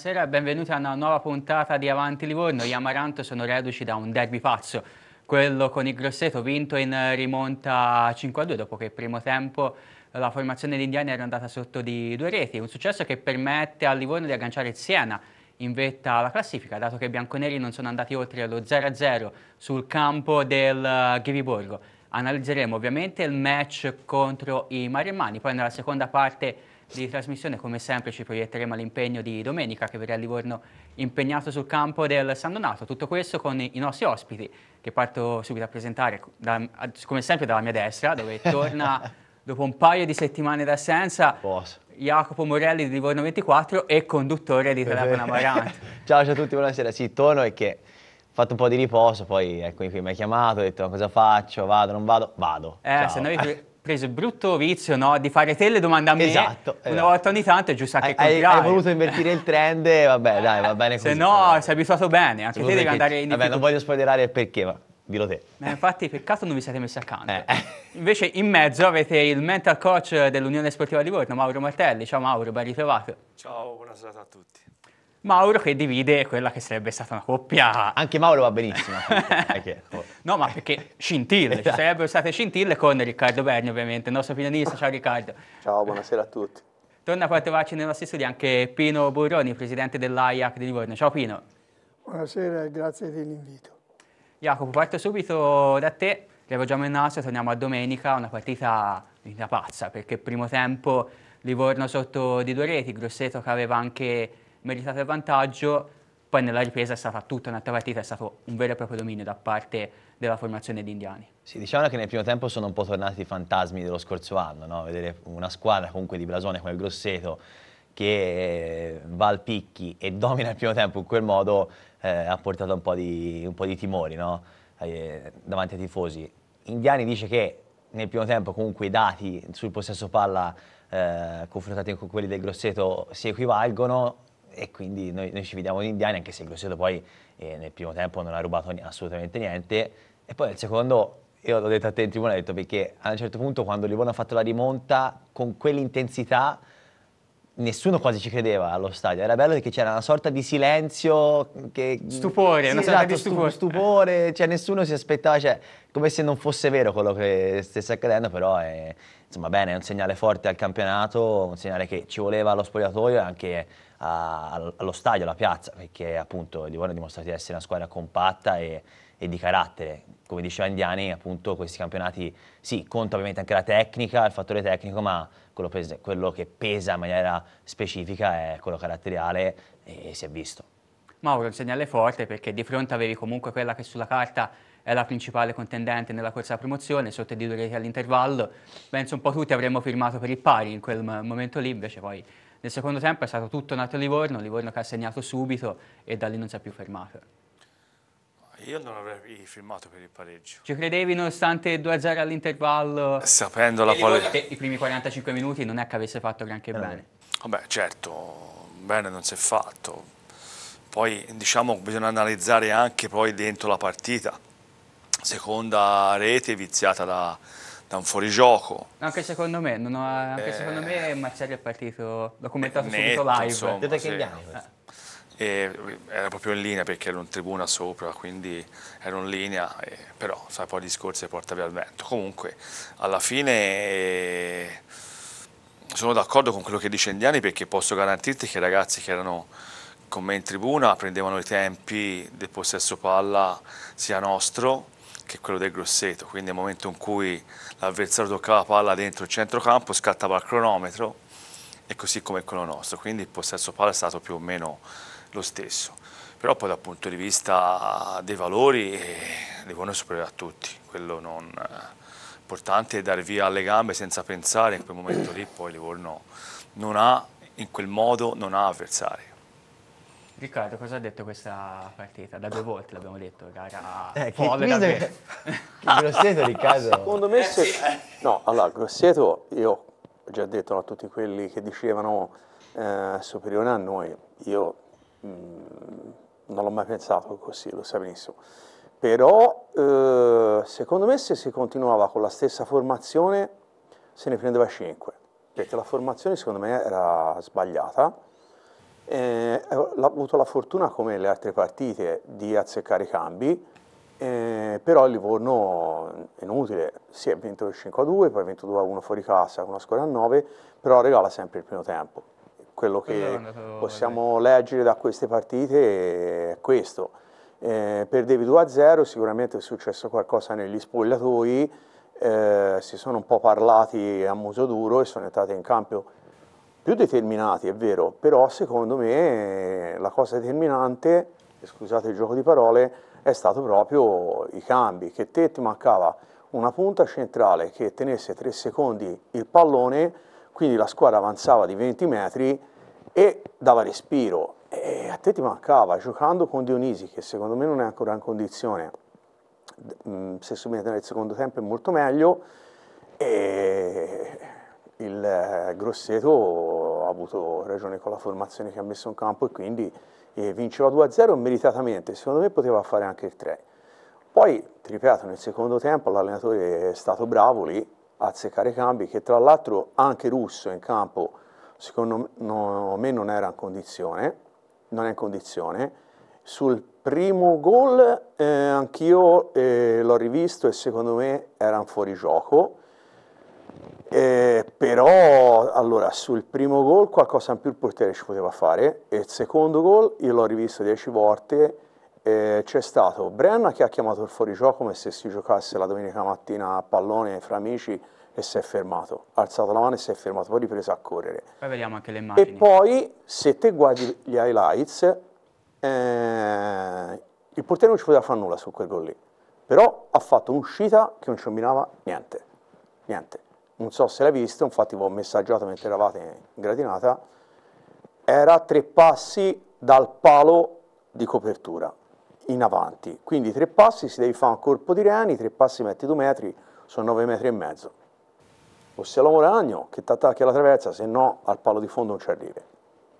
buonasera e benvenuti a una nuova puntata di Avanti Livorno. Gli Amaranto sono reduci da un derby pazzo, quello con il Grosseto vinto in rimonta 5-2 dopo che il primo tempo la formazione di Indiani era andata sotto di due reti, un successo che permette al Livorno di agganciare il Siena in vetta alla classifica, dato che i bianconeri non sono andati oltre lo 0-0 sul campo del Ghiviborgo. Analizzeremo ovviamente il match contro i Maremmani, poi nella seconda parte di trasmissione, come sempre ci proietteremo all'impegno di domenica che verrà vedrà Livorno impegnato sul campo del San Donato. Tutto questo con i nostri ospiti che parto subito a presentare, da, come sempre dalla mia destra, dove torna dopo un paio di settimane d'assenza Boss. Jacopo Morelli di Livorno 24 e conduttore di Telefono Amarante. ciao, ciao a tutti, buonasera. Sì, torno e che fatto un po' di riposo, poi eccomi qui, mi ha chiamato, ho detto ma cosa faccio, vado, non vado, vado. Eh, ciao. se noi preso il brutto vizio no, di fare te le domande a me esatto, esatto. una volta ogni tanto è giusto anche hai, hai voluto invertire il trend e vabbè eh, dai va bene così se no sei abituato bene anche Secondo te devi andare in vabbè non voglio spoilerare il perché ma dillo te ma eh, infatti peccato non vi siete messi accanto eh. invece in mezzo avete il mental coach dell'Unione Sportiva di Livorno Mauro Martelli ciao Mauro ben ritrovato ciao buona serata a tutti Mauro che divide quella che sarebbe stata una coppia... Anche Mauro va benissimo. Oh. no, ma perché scintille, ci esatto. sarebbero state scintille con Riccardo Berni ovviamente, il nostro pianista, ciao Riccardo. Ciao, buonasera a tutti. Torna a portarci nella stessa studi anche Pino Burroni, presidente dell'AIAC di Livorno. Ciao Pino. Buonasera e grazie dell'invito. Jacopo, parto subito da te. Riavoggiamo il naso, torniamo a domenica, una partita da pazza, perché primo tempo Livorno sotto di due reti, Grosseto che aveva anche meritato il vantaggio, poi nella ripresa è stata tutta un'altra partita, è stato un vero e proprio dominio da parte della formazione di Indiani. Sì, diciamo che nel primo tempo sono un po' tornati i fantasmi dello scorso anno, no? vedere una squadra comunque di Blasone come il Grosseto che eh, va al picchi e domina il primo tempo in quel modo eh, ha portato un po' di, un po di timori no? eh, davanti ai tifosi. Indiani dice che nel primo tempo comunque i dati sul possesso palla eh, confrontati con quelli del Grosseto si equivalgono, e quindi noi, noi ci fidiamo di Indiani, anche se il Grosseto poi eh, nel primo tempo non ha rubato assolutamente niente. E poi nel secondo, io l'ho detto a te in tribuna, ho detto perché a un certo punto quando Livona ha fatto la rimonta con quell'intensità nessuno quasi ci credeva allo stadio. Era bello perché c'era una sorta di silenzio. Che... Stupore, sì, una sorta esatto, di stupore. stupore. cioè nessuno si aspettava, cioè, come se non fosse vero quello che stesse accadendo, però è insomma bene, è un segnale forte al campionato, un segnale che ci voleva allo spogliatoio e anche a, allo stadio, alla piazza, perché appunto Livorno ha dimostrato di essere una squadra compatta e e di carattere. Come diceva Indiani, appunto questi campionati, sì, conta ovviamente anche la tecnica, il fattore tecnico, ma quello, quello che pesa in maniera specifica è quello caratteriale e si è visto. Mauro, un segnale forte perché di fronte avevi comunque quella che sulla carta è la principale contendente nella corsa alla promozione, sotto di due reti all'intervallo. Penso un po' tutti avremmo firmato per il pari in quel momento lì, invece poi nel secondo tempo è stato tutto nato a Livorno, Livorno che ha segnato subito e da lì non si è più fermato. Io non avrei firmato per il pareggio. Ci credevi nonostante 2-0 all'intervallo? Sapendo la pole... I primi 45 minuti non è che avesse fatto granché eh. bene. Vabbè certo, bene non si è fatto. Poi diciamo bisogna analizzare anche poi dentro la partita. Seconda rete viziata da, da un fuorigioco. Anche secondo me, non ho, anche eh, secondo me Marcello è partito, l'ho commentato netto, subito live. Insomma, sì e era proprio in linea perché ero in tribuna sopra, quindi ero in linea, e, però sai, poi i discorsi porta via il vento. Comunque, alla fine eh, sono d'accordo con quello che dice Indiani perché posso garantirti che i ragazzi che erano con me in tribuna prendevano i tempi del possesso palla sia nostro che quello del Grosseto, quindi nel momento in cui l'avversario toccava palla dentro il centrocampo scattava il cronometro e così come quello nostro, quindi il possesso palla è stato più o meno lo stesso. Però poi dal punto di vista dei valori eh, devono superare a tutti, quello non... Eh, importante è dar via alle gambe senza pensare, in quel momento lì poi Livorno non ha, in quel modo non ha avversari. Riccardo, cosa ha detto questa partita? Da due volte l'abbiamo detto, gara eh, povera. Che, che... Grosseto, Riccardo. Secondo me, eh, se... Eh. no, allora, Grosseto, io ho già detto a tutti quelli che dicevano eh, superiore a noi, io Mm, non l'ho mai pensato così, lo sa benissimo. Però eh, secondo me se si continuava con la stessa formazione se ne prendeva 5, perché la formazione secondo me era sbagliata. Eh, ho avuto la fortuna, come le altre partite, di azzeccare i cambi, eh, però il Livorno eh, è inutile, si è vinto 5-2, poi ha vinto 2 1 fuori casa, con una squadra a 9, però regala sempre il primo tempo quello che possiamo leggere da queste partite è questo. Eh, per David 2-0 sicuramente è successo qualcosa negli spogliatoi, eh, si sono un po' parlati a muso duro e sono entrati in campo più determinati, è vero, però secondo me eh, la cosa determinante, scusate il gioco di parole, è stato proprio i cambi, che te ti mancava una punta centrale che tenesse 3 secondi il pallone quindi la squadra avanzava di 20 metri e dava respiro e a te ti mancava, giocando con Dionisi che secondo me non è ancora in condizione mm, se subito nel secondo tempo è molto meglio e il eh, Grosseto ha avuto ragione con la formazione che ha messo in campo e quindi vinceva 2-0 meritatamente, secondo me poteva fare anche il 3. Poi, ti ripeto, nel secondo tempo l'allenatore è stato bravo lì, a zeccare i cambi, che tra l'altro anche Russo in campo secondo me non era in condizione, non è in condizione. Sul primo gol eh, anch'io eh, l'ho rivisto e secondo me era un fuorigioco, eh, però allora sul primo gol qualcosa in più il portiere ci poteva fare e il secondo gol io l'ho rivisto dieci volte eh, c'è stato Brenna che ha chiamato il fuorigioco come se si giocasse la domenica mattina a pallone fra amici e si è fermato, ha alzato la mano e si è fermato, poi ripreso a correre. Poi vediamo anche le immagini. E poi se te guardi gli highlights, eh, il portiere non ci poteva fare nulla su quel gol lì, però ha fatto un'uscita che non ci combinava niente, niente. Non so se l'hai visto, infatti vi ho messaggiato mentre eravate in gradinata, era a tre passi dal palo di copertura in avanti. Quindi tre passi, si deve fare un colpo di reni, tre passi metti due metri, sono nove metri e mezzo. O sia l'uomo ragno che ti attacchi alla traversa, se no al palo di fondo non ci arrivi.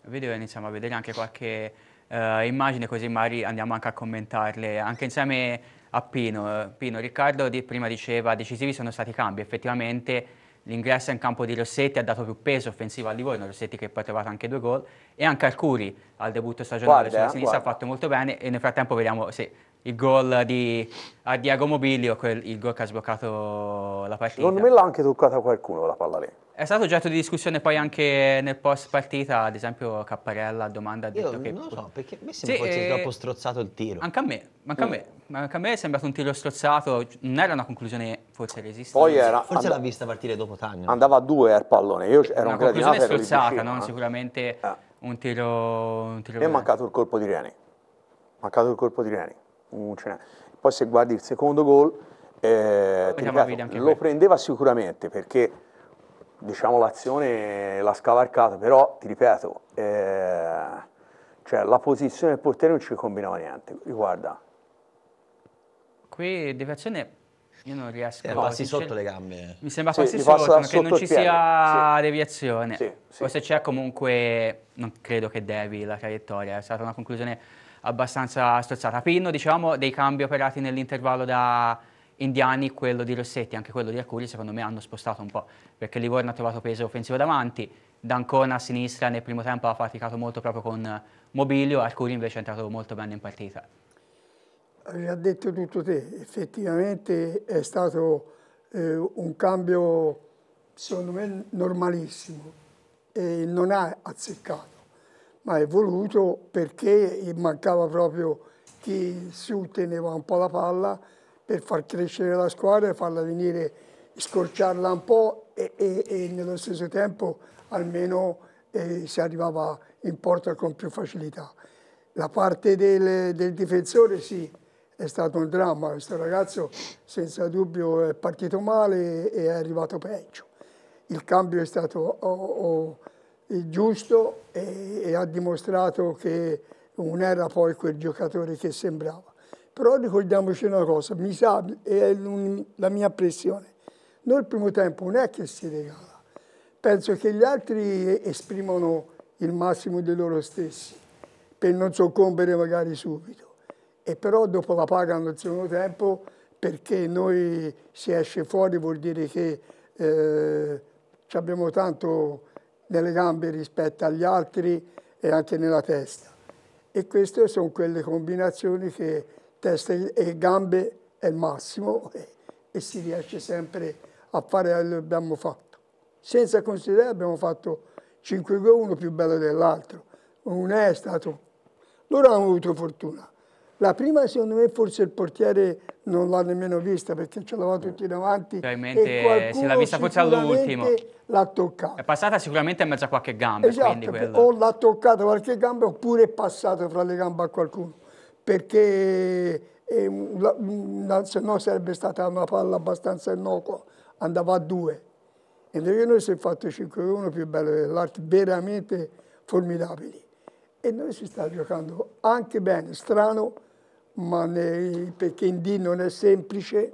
Video iniziamo a vedere anche qualche eh, immagine così magari andiamo anche a commentarle, anche insieme a Pino. Pino, Riccardo di, prima diceva decisivi sono stati i cambi, effettivamente l'ingresso in campo di Rossetti ha dato più peso offensivo a Livorno, Rossetti che poi ha trovato anche due gol, e anche Arcuri al debutto stagionale guarda, sulla sinistra guarda. ha fatto molto bene e nel frattempo vediamo se il gol di a Diago Mobilio, quel, il gol che ha sbloccato la partita. Non me l'ha anche toccata qualcuno la palla lì. È stato oggetto di discussione poi anche nel post partita, ad esempio Capparella a domanda ha detto Io che... non lo so, perché a me sembra sì, fosse eh, troppo strozzato il tiro. Anche a me, anche, mm. a me, anche a me è sembrato un tiro strozzato, non era una conclusione forse resistente. Poi era, forse and- l'ha vista partire dopo Tagno. Andava a due al pallone, io ero una conclusione strozzata, non eh? sicuramente eh. un tiro... Un e è mancato il colpo di Reni, mancato il colpo di Reni. Cioè, poi se guardi il secondo gol, eh, ricordo, lo prendeva sicuramente perché diciamo, l'azione l'ha scavalcata, però ti ripeto, eh, cioè, la posizione del portiere non ci combinava niente. Guarda. Qui deviazione io non riesco eh, a. No, passi sotto le gambe. Mi sembra sì, sotto, sotto, che non ci piede. sia sì. deviazione. Sì, sì. Forse c'è comunque, non credo che devi la traiettoria, è stata una conclusione abbastanza strozzata. Pirno, diciamo, dei cambi operati nell'intervallo da Indiani, quello di Rossetti, anche quello di Arcuri, secondo me hanno spostato un po', perché Livorno ha trovato peso offensivo davanti, D'Ancona a sinistra nel primo tempo ha faticato molto proprio con Mobilio, Arcuri invece è entrato molto bene in partita. Eh, Hai già detto tutto te, effettivamente è stato eh, un cambio secondo me normalissimo e non ha azzeccato ma è voluto perché mancava proprio chi su teneva un po' la palla per far crescere la squadra e farla venire, scorciarla un po' e, e, e nello stesso tempo almeno eh, si arrivava in porta con più facilità. La parte del, del difensore sì, è stato un dramma, questo ragazzo senza dubbio è partito male e è arrivato peggio. Il cambio è stato... Oh, oh, giusto e, e ha dimostrato che non era poi quel giocatore che sembrava. Però ricordiamoci una cosa, mi sa, è la mia impressione, noi il primo tempo non è che si regala, penso che gli altri esprimono il massimo di loro stessi per non soccombere magari subito e però dopo la pagano il secondo tempo perché noi si esce fuori vuol dire che eh, abbiamo tanto nelle gambe rispetto agli altri e anche nella testa. E queste sono quelle combinazioni che testa e gambe è il massimo e, e si riesce sempre a fare quello eh, che abbiamo fatto. Senza considerare abbiamo fatto 5 gol, uno più bello dell'altro. Non è stato... Loro hanno avuto fortuna. La prima, secondo me, forse il portiere non l'ha nemmeno vista perché ce l'aveva tutti davanti. Probabilmente se l'ha vista forse all'ultimo l'ha toccata. È passata sicuramente in mezzo a qualche gamba. Esatto, quello... o l'ha toccata qualche gamba oppure è passata fra le gambe a qualcuno, perché eh, se no sarebbe stata una palla abbastanza innocua, andava a due. Mentre noi si è fatto 5 1 più bello dell'arte, veramente formidabili. E noi si sta giocando anche bene, strano, ma nei, perché in D non è semplice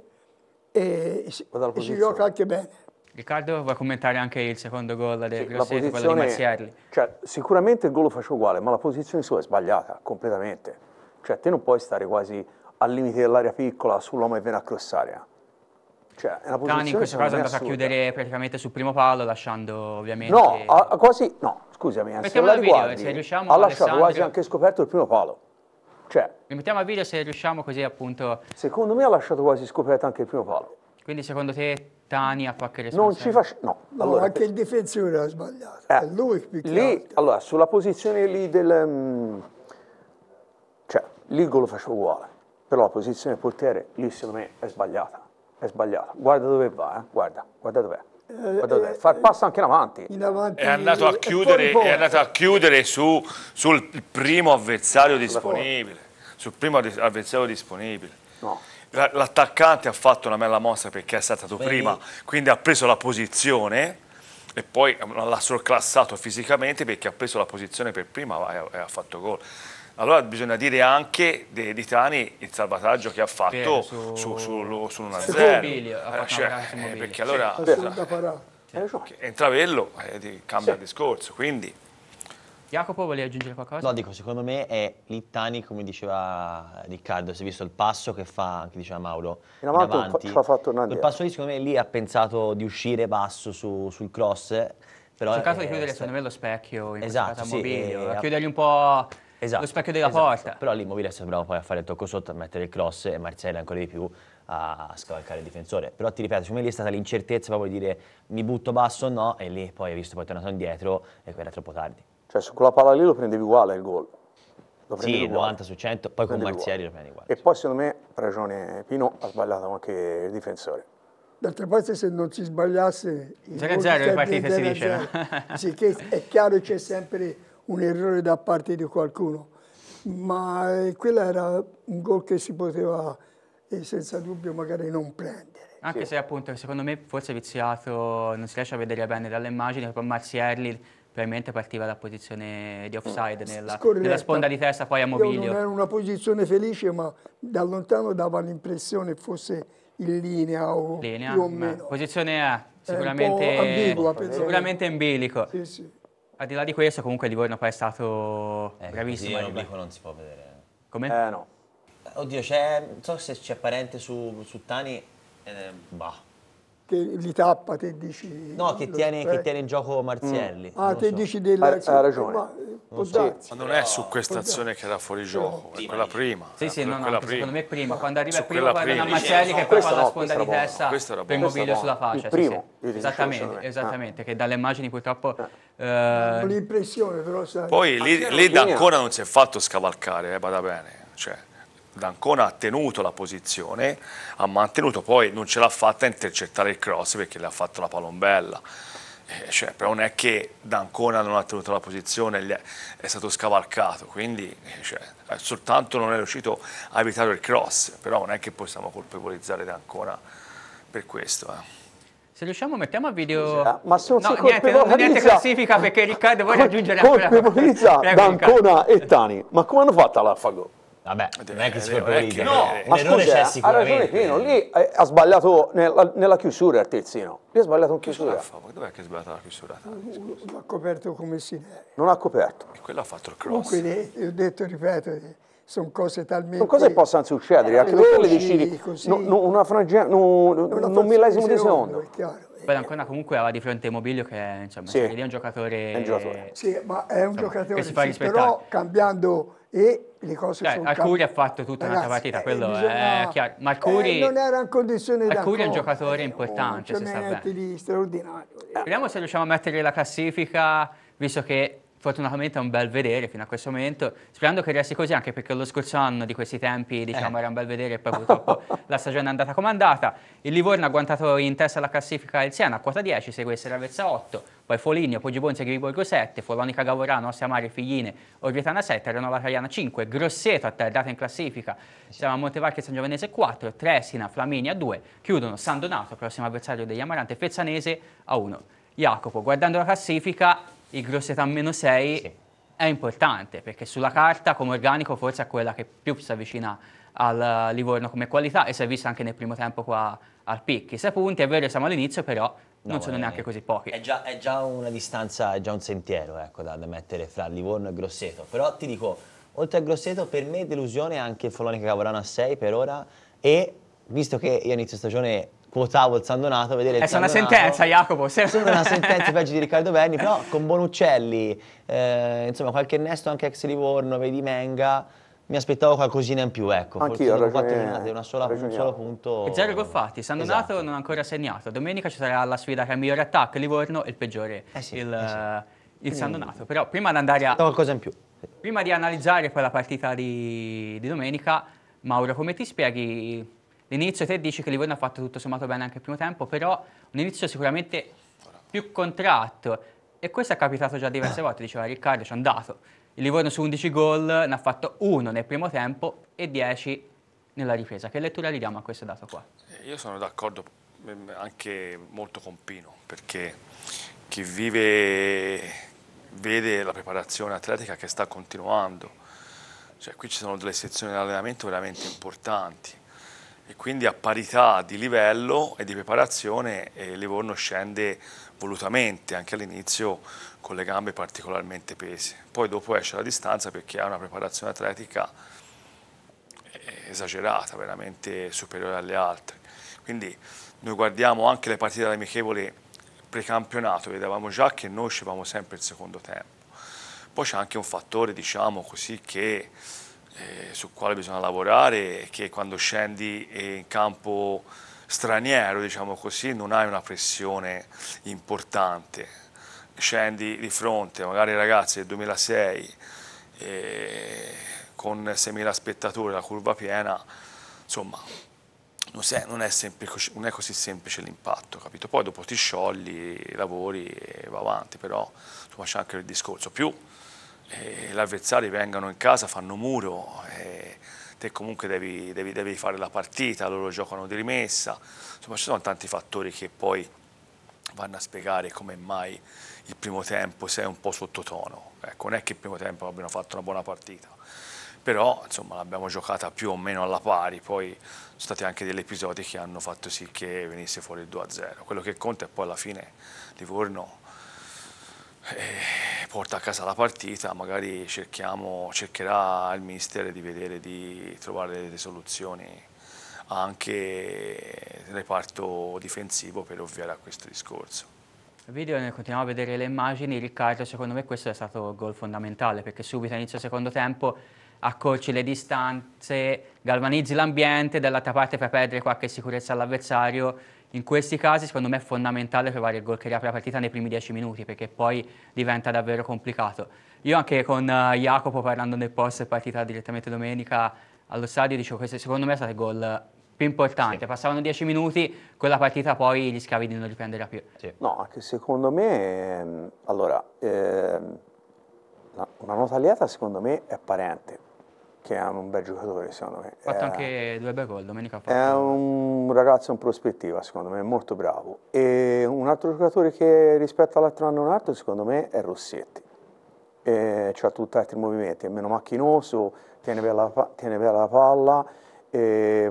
e, e si gioca anche bene. Riccardo vuoi commentare anche il secondo gol del sì, Grosseto, quello di Mazziarli? Cioè, sicuramente il gol lo faccio uguale, ma la posizione sua è sbagliata completamente. Cioè, te non puoi stare quasi al limite dell'area piccola sull'uomo e viene a crossaria. Cioè, è una posizione Tani in questo caso è andato a chiudere praticamente sul primo palo, lasciando ovviamente... No, a, a quasi... No, scusami, anzi, la riguardi, video, riusciamo, ha lasciato Alessandro... quasi anche scoperto il primo palo. Cioè... Li mettiamo a video se riusciamo così appunto... Secondo me ha lasciato quasi scoperto anche il primo palo. Quindi secondo te Tani a qualche responsabilità? Non ci faccio, no. Allora, no, anche il difensore ha sbagliato, eh, è lui più che lì, altro. Allora, sulla posizione lì del... Um, cioè, lì lo faccio uguale, però la posizione del portiere lì secondo me è sbagliata, è sbagliata. Guarda dove va, eh? guarda, guarda dov'è. Eh, eh far passo anche in avanti. in avanti. è andato a chiudere, fuori Andato a chiudere su, sul primo avversario disponibile. Sul primo avversario disponibile. No l'attaccante ha fatto una bella mossa perché è saltato Beh. prima, quindi ha preso la posizione e poi l'ha sorclassato fisicamente perché ha preso la posizione per prima e ha fatto gol. Allora bisogna dire anche di, di Tani il salvataggio che ha fatto Piero, su, su, su, su 1-0. Eh, cioè, eh, perché allora... Entravello eh, eh cioè, cambia sì. discorso, quindi... Jacopo, volevi aggiungere qualcosa? No, dico, secondo me è Littani, come diceva Riccardo, si è visto il passo che fa, anche diceva Mauro, in avanti. Fa, fa quel passo lì, secondo me, lì ha pensato di uscire basso su, sul cross. Però C'è il caso di chiudere, secondo me, lo specchio in esatto, sì, mobilio, eh, a eh, chiudergli un po'... Esatto, lo specchio della esatto. porta. Però lì Mobile è bravo poi a fare il tocco sotto, a mettere il cross e Marcella ancora di più a scavalcare il difensore. Però ti ripeto, secondo me lì è stata l'incertezza proprio di dire mi butto basso o no e lì poi hai visto poi è tornato indietro e poi era troppo tardi. Cioè, su quella palla lì lo prendevi uguale il gol. Lo Sì, 90 su 100, poi con Marziali lo prendi uguale. E poi secondo me, per ragione Pino, ha sbagliato anche il difensore. D'altra parte se non si sbagliasse... 0-0 le partite si dice. sì, che è chiaro che c'è sempre un errore da parte di qualcuno, ma eh, quello era un gol che si poteva eh, senza dubbio magari non prendere. Anche sì. se appunto secondo me forse viziato, non si riesce a vedere bene dalle immagini, poi Marzielli probabilmente partiva da posizione di offside eh, nella, nella, sponda di testa poi a Mobilio. non era una posizione felice ma da lontano dava l'impressione fosse in linea o linea, più o meno. Posizione A, eh, sicuramente, ambigua, sicuramente in bilico. Sì, sì. Al di là di questo comunque Livorno poi è stato eh, bravissimo. Sì, ma non si può vedere. Come? Eh no. Oddio, non so se c'è parente su, su Tani, eh, bah che li tappa, te dici... No, che tiene, lo, che tiene in gioco Marzielli. Mm. Ah, te so. dici del... Ha, ha ragione. Ma, non eh, mm, so. ma, non è su ah, questa azione che era fuori gioco, no. è quella prima. Sì, sì, no, no, prima. secondo me prima. Quando arriva il primo guarda a Marzielli no, che poi fa la sponda di testa per mobilio sulla faccia. primo. Esattamente, esattamente, che dalle immagini purtroppo... Eh... eh l'impressione però Poi lì, ancora non si è fatto scavalcare, eh, bada bene, cioè... D'Ancona ha tenuto la posizione, ha mantenuto, poi non ce l'ha fatta a intercettare il cross perché le ha fatto la palombella. Eh, cioè, però non è che D'Ancona non ha tenuto la posizione, è stato scavalcato, quindi eh, cioè, eh, soltanto non è riuscito a evitare il cross, però non è che possiamo colpevolizzare D'Ancona per questo. Eh. Se riusciamo mettiamo a video... Ah, ma sono no, niente, non vedete classifica perché Riccardo vuole aggiungere... Colpevolizza D'Ancona e Tani, ma come hanno fatto all'Alfago? Vabbè, cioè, non è che si può pulire. No, ma scusa, ha ragione Pino, lì eh, ha sbagliato nella, nella chiusura Artezzino. Lì ha sbagliato in chiusura. Dov'è che ha sbagliato la chiusura? Non ha coperto come si deve. Non ha coperto. E quello ha fatto il cross. Comunque, eh, ho detto, ripeto, eh, sono cose talmente... Sono cose che possono succedere, eh, anche tu le decidi no, no, una frangia, no, una un millesimo di secondo. È chiaro. Poi D'Ancona comunque aveva di fronte Mobilio che insomma, sì. è un giocatore... È un giocatore. Sì, ma è un insomma, giocatore, che si fa rispettare. però cambiando... E le cose cioè, Arcuri ha fatto tutta Ragazzi, una partita, eh, quello bisogna, è chiaro. Ma Arcuri, eh, non era in condizione di Arcuri è un giocatore eh, importante, un se sta bene. straordinario. Vediamo se riusciamo a mettere la classifica, visto che fortunatamente è un bel vedere fino a questo momento, sperando che resti così anche perché lo scorso anno di questi tempi diciamo, eh. era un bel vedere e poi purtroppo la stagione è andata come è andata. Il Livorno ha agguantato in testa la classifica il Siena a quota 10, segue Seravezza 8, poi Foligno, Poggi Bonzi e Griborgo 7, Folonica Gavorano, Ossia Ossiamari, Figline, Orvietana 7, Renova Traiana 5, Grosseto atterrata in classifica, siamo a Montevarchi e San Giovanese 4, Tresina, Flaminia 2, chiudono San Donato, prossimo avversario degli Amaranti, Fezzanese a 1. Jacopo, guardando la classifica, il grossità meno 6 sì. è importante, perché sulla carta come organico forse è quella che più si avvicina al Livorno come qualità e si è vista anche nel primo tempo qua al Picchi. 6 punti, è vero siamo all'inizio, però no, non sono eh, neanche così pochi. È già, è già, una distanza, è già un sentiero ecco, da, da mettere fra Livorno e Grosseto, però ti dico, oltre a Grosseto per me delusione anche il Folonica Cavorano a 6 per ora e visto che io inizio stagione quotavo il San Donato a vedere il eh, San Donato. È una sentenza, Jacopo. Sembra, sembra una sentenza peggio di Riccardo Berni, però con Bonuccelli, eh, insomma, qualche innesto anche ex Livorno, vedi Menga. Mi aspettavo qualcosina in più, ecco. Anch'io, ho ragione. Una sola, un solo punto. E zero gol fatti. San Donato esatto. non ha ancora segnato. Domenica ci sarà la sfida tra il migliore attacco, Livorno e il peggiore. Eh sì, il, eh sì. il San Donato. Però prima di andare a. qualcosa in più. Prima di analizzare poi la partita di, di domenica, Mauro, come ti spieghi L'inizio te dici che Livorno ha fatto tutto sommato bene anche il primo tempo, però un inizio sicuramente più contratto. E questo è capitato già diverse volte, diceva Riccardo, ci è andato. Il Livorno su 11 gol ne ha fatto uno nel primo tempo e 10 nella ripresa. Che lettura gli diamo a questo dato qua? Eh, io sono d'accordo mm, anche molto con Pino, perché chi vive vede la preparazione atletica che sta continuando. Cioè, qui ci sono delle sezioni di allenamento veramente importanti e quindi a parità di livello e di preparazione eh, Livorno scende volutamente anche all'inizio con le gambe particolarmente pese. Poi dopo esce la distanza perché ha una preparazione atletica eh, esagerata, veramente superiore alle altre. Quindi noi guardiamo anche le partite amichevoli precampionato, vedevamo già che noi uscivamo sempre il secondo tempo. Poi c'è anche un fattore, diciamo così, che eh, sul quale bisogna lavorare e che quando scendi eh, in campo straniero, diciamo così, non hai una pressione importante. Scendi di fronte magari ai ragazzi del 2006 eh, con 6.000 spettatori, la curva piena, insomma non è, semplice, non è, così semplice l'impatto, capito? Poi dopo ti sciogli, lavori e va avanti, però c'è anche il discorso. Più gli avversari vengono in casa, fanno muro, e te comunque devi, devi, devi, fare la partita, loro giocano di rimessa, insomma ci sono tanti fattori che poi vanno a spiegare come mai il primo tempo sei un po' sottotono, ecco, non è che il primo tempo abbiano fatto una buona partita, però insomma l'abbiamo giocata più o meno alla pari, poi sono stati anche degli episodi che hanno fatto sì che venisse fuori il 2-0, quello che conta è poi alla fine Livorno eh, porta a casa la partita, magari cerchiamo, cercherà il Ministero di vedere di trovare delle soluzioni anche nel reparto difensivo per ovviare a questo discorso. Video, continuiamo a vedere le immagini, Riccardo secondo me questo è stato il gol fondamentale perché subito inizio secondo tempo accorci le distanze, galvanizzi l'ambiente, dall'altra parte fai perdere qualche sicurezza all'avversario in questi casi secondo me è fondamentale trovare il gol che riapre la partita nei primi dieci minuti perché poi diventa davvero complicato. Io anche con eh, Jacopo parlando nel post partita direttamente domenica allo stadio dicevo che secondo me è stato il gol più importante. Sì. Passavano dieci minuti, quella partita poi gli scavi di non riprenderla più. Sì. No, anche secondo me, ehm, allora, eh, una nota lieta secondo me è apparente, che è un bel giocatore secondo me. Ha fatto è, eh, anche due bei gol, domenica fa. È un ragazzo in prospettiva secondo me, molto bravo. E un altro giocatore che rispetto all'altro anno un altro secondo me è Rossetti. E ha tutti altri movimenti, è meno macchinoso, tiene bella, tiene bella la palla,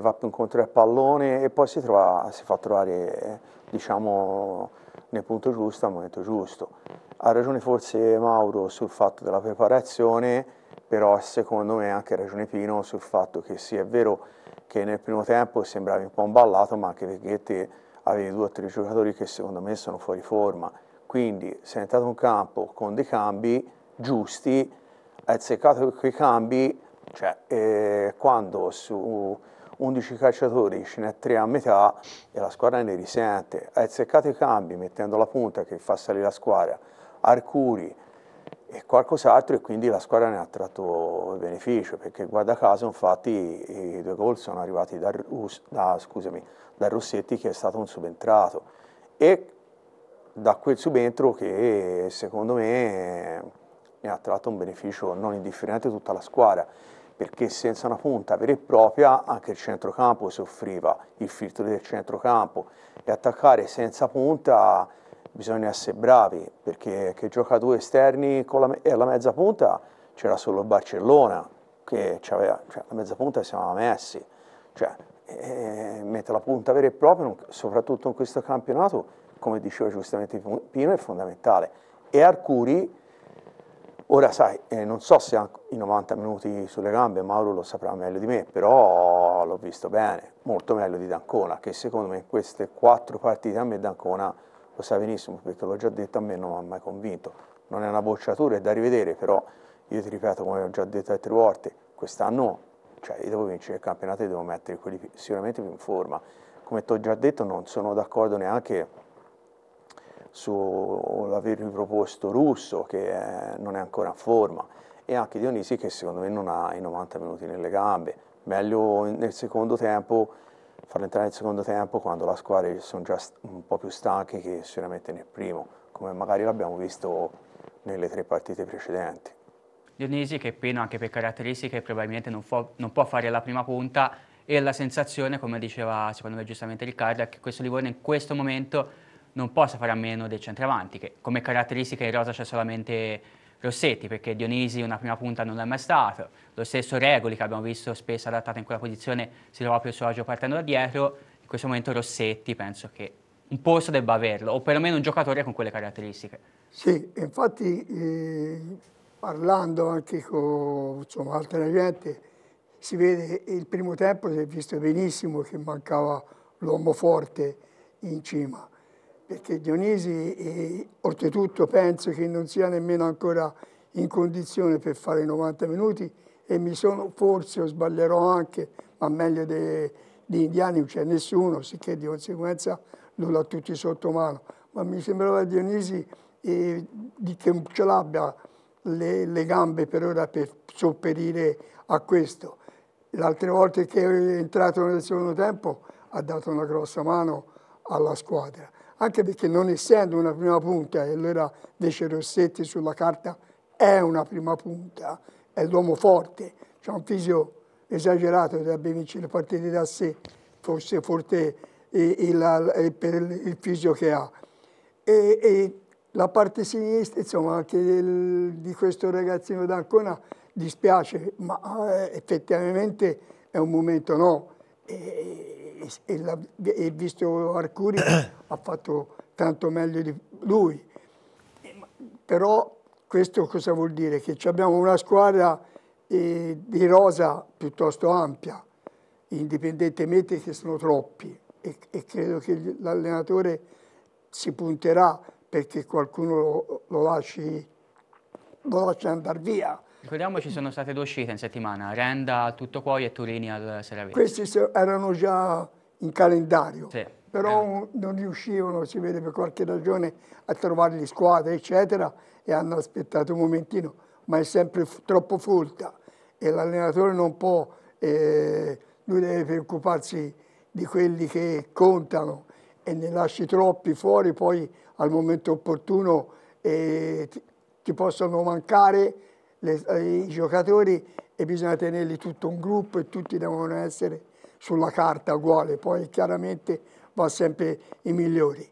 va più incontro al pallone e poi si, trova, si fa trovare diciamo, nel punto giusto al momento giusto. Ha ragione forse Mauro sul fatto della preparazione però secondo me anche ragione Pino sul fatto che sì, è vero che nel primo tempo sembrava un po' imballato, ma anche perché te avevi due o tre giocatori che secondo me sono fuori forma. Quindi sei entrato in campo con dei cambi giusti, hai azzeccato quei cambi, cioè eh, quando su 11 calciatori ce n'è tre a metà e la squadra ne risente, hai azzeccato i cambi mettendo la punta che fa salire la squadra, Arcuri, e qualcos'altro e quindi la squadra ne ha tratto il beneficio perché guarda caso infatti i due gol sono arrivati da, da, scusami, da Rossetti che è stato un subentrato e da quel subentro che secondo me ne ha tratto un beneficio non indifferente tutta la squadra perché senza una punta vera e propria anche il centrocampo soffriva, il filtro del centrocampo e attaccare senza punta bisogna essere bravi, perché che gioca due esterni la, e alla mezza punta c'era solo il Barcellona, che aveva, cioè, la mezza punta si chiamava Messi, cioè, e, mentre la punta vera e propria, soprattutto in questo campionato, come diceva giustamente Pino, è fondamentale. E Arcuri, ora sai, eh, non so se ha i 90 minuti sulle gambe, Mauro lo saprà meglio di me, però l'ho visto bene, molto meglio di Dancona, che secondo me in queste quattro partite a me Dancona lo sa benissimo perché l'ho già detto, a me non mi ha mai convinto. Non è una bocciatura, è da rivedere, però io ti ripeto, come ho già detto altre volte, quest'anno cioè, io devo vincere il campionato e devo mettere quelli sicuramente più in forma. Come ti ho già detto non sono d'accordo neanche sull'aver riproposto Russo che è, eh, non è ancora in forma e anche Dionisi che secondo me non ha i 90 minuti nelle gambe. Meglio nel secondo tempo farlo entrare nel secondo tempo quando la squadra sono già un po' più stanche che sicuramente nel primo, come magari l'abbiamo visto nelle tre partite precedenti. Dionisi che Pino anche per caratteristiche probabilmente non, non può fare la prima punta e la sensazione, come diceva secondo me giustamente Riccardo, è che questo Livorno in questo momento non possa fare a meno dei centravanti, che come caratteristiche in rosa c'è solamente Rossetti, perché Dionisi una prima punta non è mai stato, lo stesso Regoli che abbiamo visto spesso adattato in quella posizione si trova più suo agio partendo da dietro, in questo momento Rossetti penso che un posto debba averlo, o perlomeno un giocatore con quelle caratteristiche. Sì, infatti eh, parlando anche con altre altra gente, si vede il primo tempo si è visto benissimo che mancava l'uomo forte in cima perché Dionisi eh, oltretutto penso che non sia nemmeno ancora in condizione per fare i 90 minuti e mi sono, forse o sbaglierò anche, ma meglio di indiani non c'è cioè nessuno, sicché di conseguenza lo l'ha tutti sotto mano. Ma mi sembrava Dionisi eh, di che ce l'abbia le, le, gambe per ora per sopperire a questo. L'altra volta che è entrato nel secondo tempo ha dato una grossa mano alla squadra anche perché non essendo una prima punta, e allora De Rossetti sulla carta è una prima punta, è l'uomo forte, c'è un fisio esagerato, dovrebbe vincere le partite da sé, forse forte il, il, per il fisio che ha. E, e la parte sinistra, insomma, anche del, di questo ragazzino d'Ancona dispiace, ma eh, effettivamente è un momento no. E, e, la, e visto Arcuri ha fatto tanto meglio di lui. Eh, però questo cosa vuol dire? Che abbiamo una squadra eh, di rosa piuttosto ampia, indipendentemente che sono troppi e, e credo che l'allenatore si punterà perché qualcuno lo, lo lasci, lo lascia andare via. Ricordiamoci, ci sono state due uscite in settimana, Renda al Tutto Cuoio e Turini al Seravezzi. Questi erano già in calendario, sì. però eh. non riuscivano, si vede per qualche ragione, a trovare le squadre, eccetera, e hanno aspettato un momentino, ma è sempre troppo folta e l'allenatore non può, eh, lui deve preoccuparsi di quelli che contano e ne lasci troppi fuori, poi al momento opportuno eh, ti, ti, possono mancare le, eh, i giocatori e bisogna tenerli tutto un gruppo e tutti devono essere sulla carta uguale, poi chiaramente va sempre i migliori.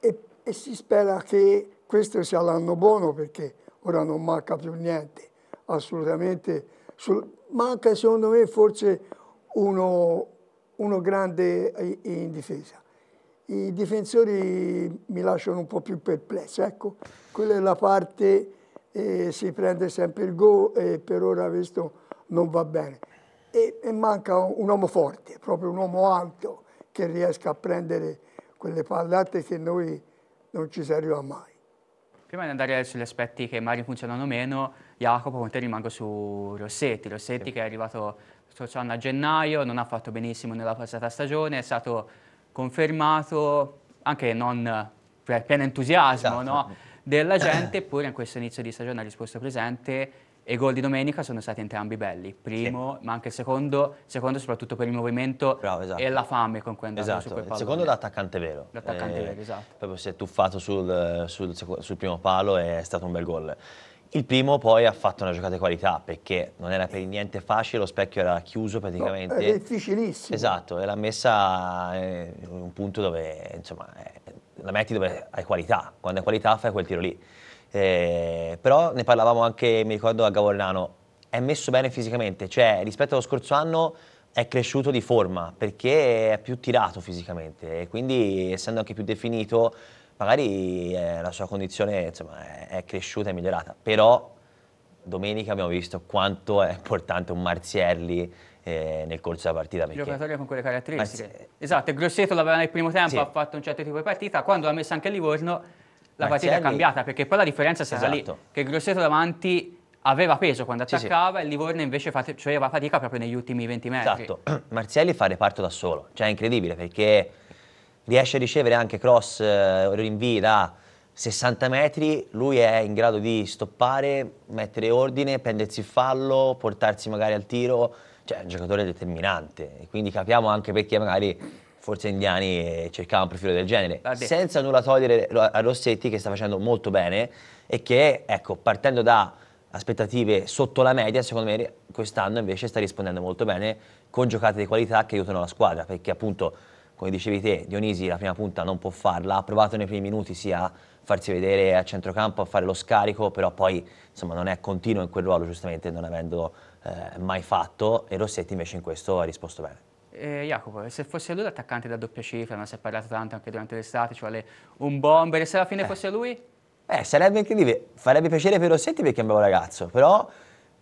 E, e si spera che questo sia l'anno buono perché ora non manca più niente, assolutamente. Sul, manca secondo me forse uno, uno grande in difesa. I difensori mi lasciano un po' più perplesso, ecco, quella è la parte eh, si prende sempre il gol e per ora questo non va bene e, e manca un, un uomo forte, proprio un uomo alto che riesca a prendere quelle pallate che noi non ci si arriva mai. Prima di andare sugli aspetti che magari funzionano meno, Jacopo, con te rimango su Rossetti. Rossetti sì. che è arrivato questo anno a gennaio, non ha fatto benissimo nella passata stagione, è stato confermato anche non per pieno entusiasmo esatto. no, della gente, eppure in questo inizio di stagione ha risposto presente e i gol di domenica sono stati entrambi belli, primo sì. ma anche il secondo, secondo soprattutto per il movimento Bravo, esatto. e la fame con cui è andato esatto. su quel palo. secondo l'attaccante vero. L'attaccante eh, vero, esatto. Proprio si è tuffato sul, sul, sul primo palo e è stato un bel gol. Il primo poi ha fatto una giocata di qualità perché non era per niente facile, lo specchio era chiuso praticamente. No, era difficilissimo. Esatto, e l'ha messa in un punto dove, insomma, eh, la metti dove hai qualità. Quando hai qualità fai quel tiro lì. Eh, però ne parlavamo anche, mi ricordo, a Gavornano. è messo bene fisicamente, cioè rispetto allo scorso anno è cresciuto di forma perché è più tirato fisicamente e quindi essendo anche più definito magari eh, la sua condizione insomma, è, è cresciuta e migliorata, però domenica abbiamo visto quanto è importante un Marzielli eh, nel corso della partita. Perché... Giocatore con quelle caratteristiche. Marzi... Esatto, Grosseto l'aveva nel primo tempo, sì. ha fatto un certo tipo di partita, quando l'ha messo anche a Livorno la partita è cambiata perché poi la differenza è stata esatto. lì, che Grosseto davanti aveva peso quando attaccava sì, sì. e Livorno invece fate, cioè aveva fatica proprio negli ultimi 20 metri. Esatto, Marzielli fa reparto da solo, cioè è incredibile perché riesce a ricevere anche cross, eh, rinvii da 60 metri, lui è in grado di stoppare, mettere ordine, prendersi il fallo, portarsi magari al tiro, cioè è un giocatore determinante, quindi capiamo anche perché magari forse indiani eh, cercavano un profilo del genere. Vabbè. Ah, senza nulla togliere a Rossetti che sta facendo molto bene e che, ecco, partendo da aspettative sotto la media, secondo me quest'anno invece sta rispondendo molto bene con giocate di qualità che aiutano la squadra, perché appunto, come dicevi te, Dionisi la prima punta non può farla, ha provato nei primi minuti sia a farsi vedere a centrocampo, a fare lo scarico, però poi insomma, non è continuo in quel ruolo, giustamente non avendo eh, mai fatto, e Rossetti invece in questo ha risposto bene. Eh, Jacopo, se fosse lui l'attaccante da doppia cifra, non si è parlato tanto anche durante l'estate, ci vuole un bomber, e se alla fine eh. fosse lui? Eh, sarebbe incredibile, farebbe piacere per Rossetti perché è un bravo ragazzo, però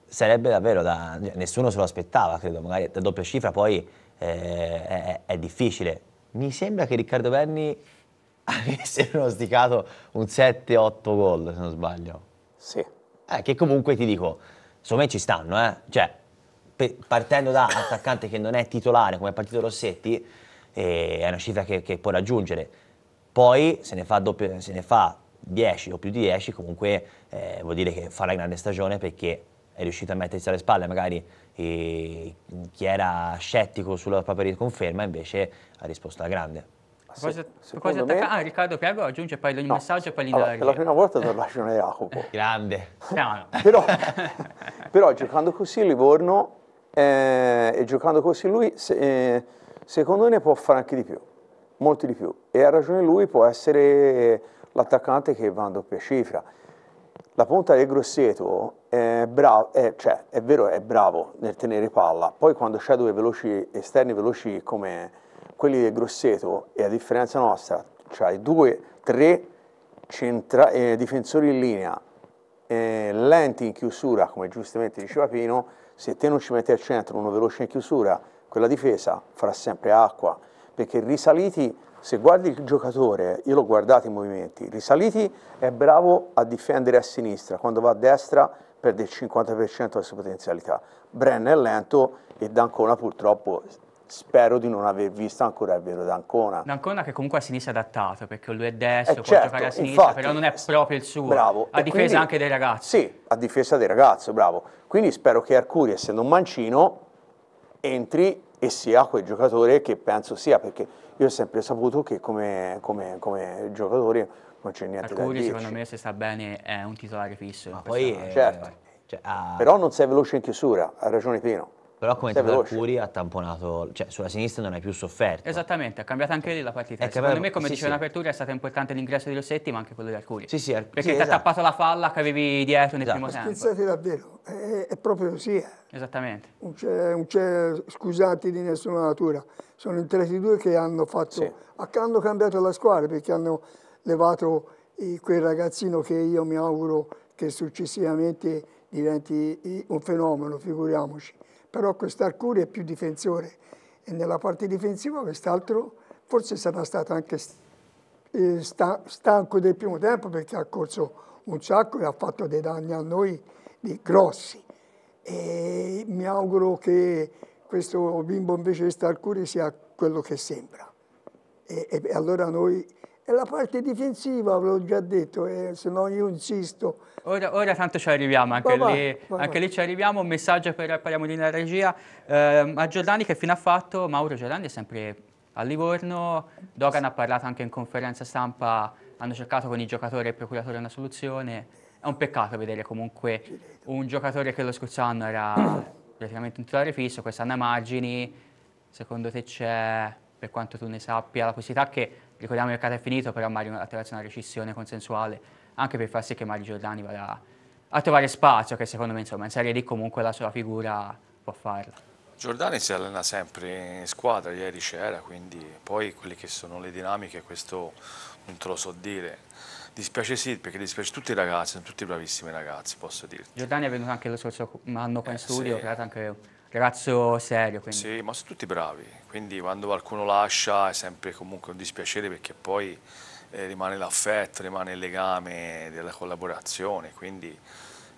sarebbe davvero da... nessuno se lo aspettava, credo, magari da doppia cifra poi eh, è, è, difficile. Mi sembra che Riccardo Berni avesse pronosticato un 7-8 gol, se non sbaglio. Sì. Eh, che comunque ti dico, secondo me ci stanno, eh. Cioè, partendo da attaccante che non è titolare come è partito Rossetti, eh, è una cifra che, che, può raggiungere. Poi se ne fa, doppio, se ne fa 10 o più di 10, comunque eh, vuol dire che fa la grande stagione perché è riuscito a mettersi alle spalle magari eh, chi era scettico sulla propria riconferma, invece ha risposto alla grande. Se, cosa me... ah, Riccardo Piago aggiunge poi ogni no. messaggio e poi allora, Per la prima volta te lo lascio a Jacopo. Grande. però, però giocando così Livorno eh, e giocando così lui se, eh, secondo me può fare anche di più, molti di più e ha ragione lui può essere l'attaccante che va in doppia cifra. La punta del Grosseto è, bravo, è, cioè, è vero è bravo nel tenere palla, poi quando c'è due veloci, esterni veloci come quelli del Grosseto e a differenza nostra c'hai due, tre centra, eh, difensori in linea eh, lenti in chiusura come giustamente diceva Pino se te non ci metti al centro uno veloce in chiusura, quella difesa farà sempre acqua, perché risaliti, se guardi il giocatore, io l'ho guardato i movimenti, risaliti è bravo a difendere a sinistra, quando va a destra perde il 50% delle sue potenzialità. Brenner è lento e D'Ancona purtroppo spero di non aver visto ancora il vero D'Ancona. D'Ancona che comunque a sinistra è adattato, perché lui è destro, eh può certo, giocare a sinistra, infatti, però non è proprio il suo. Bravo. A e difesa quindi, anche dei ragazzi. Sì, a difesa dei ragazzi, bravo. Quindi spero che Arcuri, essendo un mancino, entri e sia quel giocatore che penso sia, perché io ho sempre saputo che come, come, come giocatore non c'è niente Arcuri, da dire. secondo me, se sta bene, è un titolare fisso. Ma poi, eh, certo. Cioè, ah. Però non sei veloce in chiusura, ha ragione Pino. Però come Curry ha tamponato, cioè sulla sinistra non hai più sofferto. Esattamente, ha cambiato anche lì la partita. È Secondo me, come sì, diceva sì. in apertura, è stato importante l'ingresso di Rossetti, ma anche quello di Arcuri. Sì, sì, ar- perché sì, ti esatto. ha tappato la palla che avevi dietro nel esatto. primo tempo. Pensate davvero, è, è proprio così. Eh. Esattamente. Non c'è, non c'è, scusati di nessuna natura. Sono in due che hanno fatto, sì. hanno cambiato la squadra perché hanno levato eh, quel ragazzino che io mi auguro che successivamente diventi eh, un fenomeno, figuriamoci però quest'Arcuri è più difensore e nella parte difensiva quest'altro forse sarà stato anche eh, stanco del primo tempo perché ha corso un sacco e ha fatto dei danni a noi grossi e mi auguro che questo bimbo invece di Starcuri sia quello che sembra e, e allora noi e la parte difensiva, ve l'ho già detto, eh, se no io insisto. Ora, ora tanto ci arriviamo, anche, va, lì, va, anche va. lì, ci arriviamo. Un messaggio per parliamo di la regia. Eh, a Giordani che fino ha fatto, Mauro Giordani è sempre a Livorno, Dogan ha parlato anche in conferenza stampa, hanno cercato con i giocatori e il procuratore una soluzione. È un peccato vedere comunque un giocatore che lo scorso anno era praticamente un titolare fisso, quest'anno a margini. Secondo te c'è, per quanto tu ne sappia, la possibilità che Ricordiamo che il mercato è finito, però Mario attraverso una recessione consensuale, anche per far sì che Mario Giordani vada a trovare spazio, che secondo me insomma, in Serie D comunque la sua figura può farla. Giordani si allena sempre in squadra, ieri c'era, quindi poi quelle che sono le dinamiche, questo non te lo so dire. Dispiace sì, perché dispiace tutti i ragazzi, sono tutti bravissimi ragazzi, posso dirti. Giordani è venuto anche lo scorso anno qua in eh, studio, sì. creato anche ragazzo serio. Quindi. Sì, ma sono tutti bravi, quindi quando qualcuno lascia è sempre comunque un dispiacere perché poi eh, rimane l'affetto, rimane il legame della collaborazione, quindi,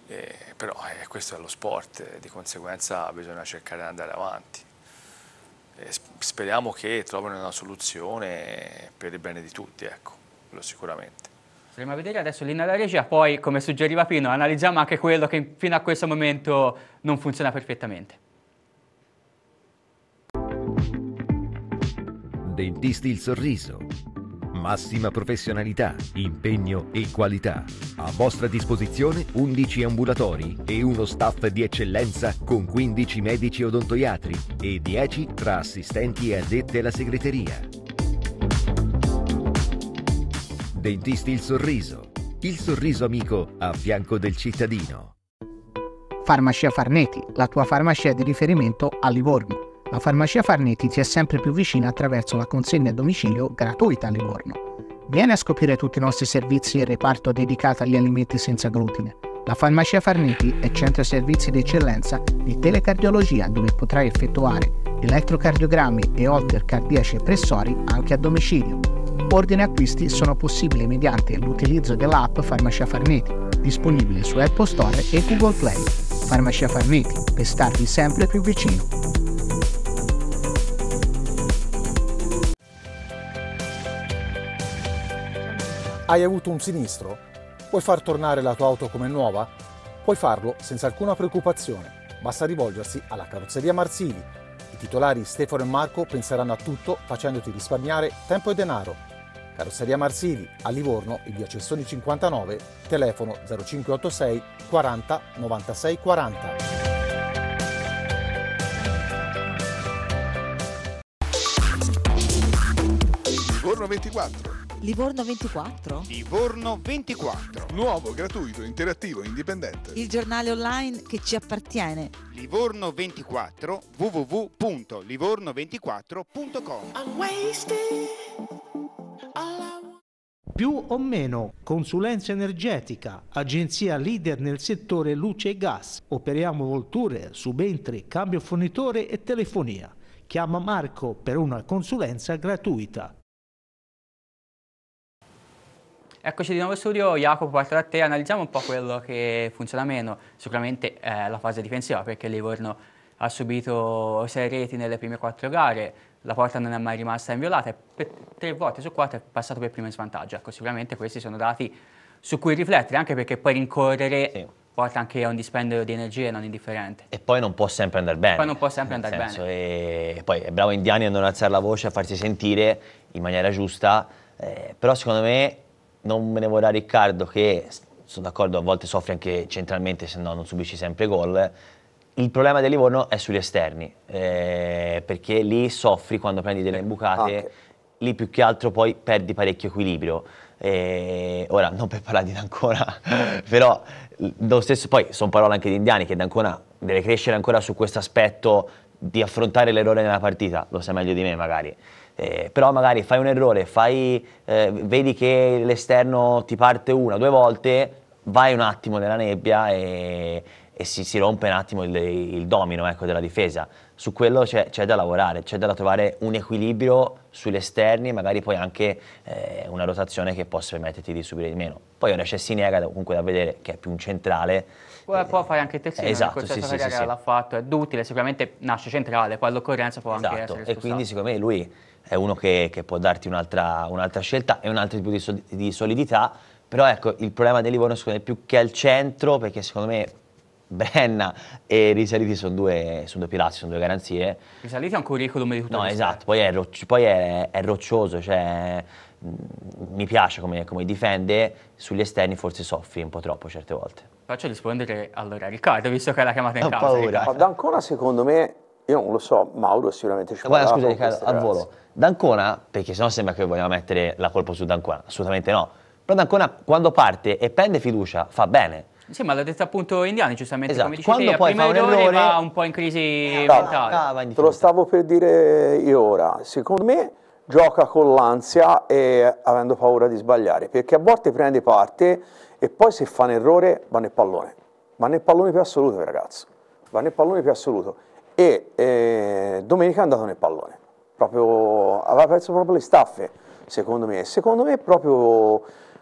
eh, però eh, questo è lo sport, di conseguenza bisogna cercare di andare avanti. Speriamo che trovino una soluzione per il bene di tutti, ecco, quello sicuramente. Andiamo a vedere adesso linea da regia, poi come suggeriva Pino analizziamo anche quello che fino a questo momento non funziona perfettamente. Dentisti il sorriso. Massima professionalità, impegno e qualità. A vostra disposizione 11 ambulatori e uno staff di eccellenza con 15 medici odontoiatri e 10 tra assistenti e addette alla segreteria. Dentisti il sorriso. Il sorriso amico a fianco del cittadino. Farmacia Farneti, la tua farmacia di riferimento a Livorno la farmacia Farnetti ti è sempre più vicina attraverso la consegna a domicilio gratuita a Livorno. Vieni a scoprire tutti i nostri servizi e il reparto dedicato agli alimenti senza glutine. La farmacia Farnetti è centro servizi d'eccellenza di telecardiologia dove potrai effettuare elettrocardiogrammi e holter cardiaci e pressori anche a domicilio. Ordini e acquisti sono possibili mediante l'utilizzo dell'app Farmacia Farnetti, disponibile su Apple Store e Google Play. Farmacia Farnetti, per starvi sempre più vicino. Hai avuto un sinistro? Vuoi far tornare la tua auto come nuova? Puoi farlo senza alcuna preoccupazione. Basta rivolgersi alla carrozzeria Marsili. I titolari Stefano e Marco penseranno a tutto facendoti risparmiare tempo e denaro. Carrozzeria Marsili a Livorno, in via Cessoni 59, telefono 0586 40 96 40. Giorno 24 Livorno 24? Livorno 24. Nuovo, gratuito, interattivo, indipendente. Il giornale online che ci appartiene. Livorno 24 www.livorno24.com più o meno consulenza energetica, agenzia leader nel settore luce e gas, operiamo volture, subentri, cambio fornitore e telefonia. Chiama Marco per una consulenza gratuita. Eccoci di nuovo in studio, Jacopo parto da te, analizziamo un po' quello che funziona meno, sicuramente è eh, la fase difensiva perché Livorno ha subito 6 reti nelle prime 4 gare, la porta non è mai rimasta inviolata e per 3 volte su 4 è passato per primo in svantaggio, ecco sicuramente questi sono dati su cui riflettere anche perché poi rincorrere sì porta anche a un dispendio di energie non indifferente. E poi non può sempre andare bene. Poi non può sempre andare senso, bene. E poi è bravo Indiani a non alzare la voce, a farsi sentire in maniera giusta, eh, però secondo me non me ne vorrà Riccardo che sono d'accordo, a volte soffri anche centralmente, se no non subisci sempre gol. Il problema del Livorno è sugli esterni, eh, perché lì soffri quando prendi delle eh, imbucate, okay. lì più che altro poi perdi parecchio equilibrio. Eh, ora, non per parlare di D'Ancona, però lo stesso, poi sono parole anche di indiani, che D'Ancona deve crescere ancora su questo aspetto di affrontare l'errore nella partita, lo sai meglio di me magari eh, però magari fai un errore, fai, eh, vedi che l'esterno ti parte una o due volte, vai un attimo nella nebbia e, e si, si, rompe un attimo il, il domino ecco, della difesa. Su quello c'è, da lavorare, c'è da trovare un equilibrio sugli esterni, magari poi anche eh, una rotazione che possa permetterti di subire di meno. Poi ora c'è Sinega, comunque da vedere, che è più un centrale. Poi, eh, poi fai anche terzino, esatto, ecco, certo, sì, sì, sì, l'ha fatto, è d'utile, sicuramente nasce centrale, poi all'occorrenza può esatto, anche essere spostato. E quindi secondo me lui è uno che, che può darti un'altra, un'altra, scelta e un altro tipo di, di, solidità, però ecco il problema del Livorno secondo me più che al centro, perché secondo me Brenna e Risaliti sono due, sono due pilastri, sono due garanzie. Risaliti è un curriculum di tutto No, esatto, poi, è, roc- poi è, è roccioso, cioè mm, mi piace come, come, difende, sugli esterni forse soffri un po' troppo certe volte. Faccio rispondere allora Riccardo, visto che l'ha chiamata in Ho casa. Ho paura. Ad ancora secondo me io non lo so, Mauro sicuramente ci eh, Guarda, scusa Riccardo, al volo. D'Ancona, perché sennò sembra che vogliamo mettere la colpa su D'Ancona, assolutamente no. Però D'Ancona quando parte e prende fiducia fa bene. Sì, ma l'ha detto appunto Indiani, giustamente, esatto. come dicevi, Quando te, poi prima fa un errore, va un po' in crisi no, ah, mentale. Ah, no, no, te lo stavo per dire io ora. Secondo me gioca con l'ansia e avendo paura di sbagliare, perché a volte prende parte e poi se fa un errore va nel pallone. Va nel pallone più assoluto, ragazzo. Va nel pallone più assoluto e eh, domenica è andato nel pallone, proprio, aveva perso proprio le staffe secondo me, secondo me proprio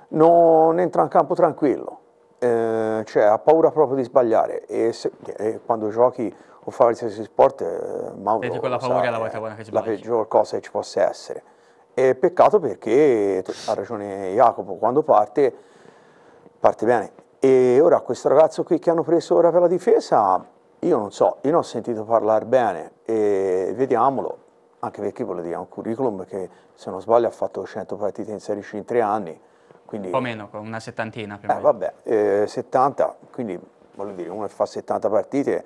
non entra in campo tranquillo, eh, cioè ha paura proprio di sbagliare e, se, e eh, quando giochi o fai qualsiasi sport, eh, Mauro, Vedi quella paura sa, è la, volta buona che la peggior cosa che ci possa essere. E peccato perché ha ragione Jacopo, quando parte, parte bene. E ora questo ragazzo qui che hanno preso ora per la difesa io non so, io non ho sentito parlare bene e vediamolo, anche perché voglio dire, ha un curriculum che se non sbaglio ha fatto 100 partite in Serie C in tre anni. Quindi, un po' meno, una settantina. Eh, vabbè, eh, 70, quindi voglio dire, uno che fa 70 partite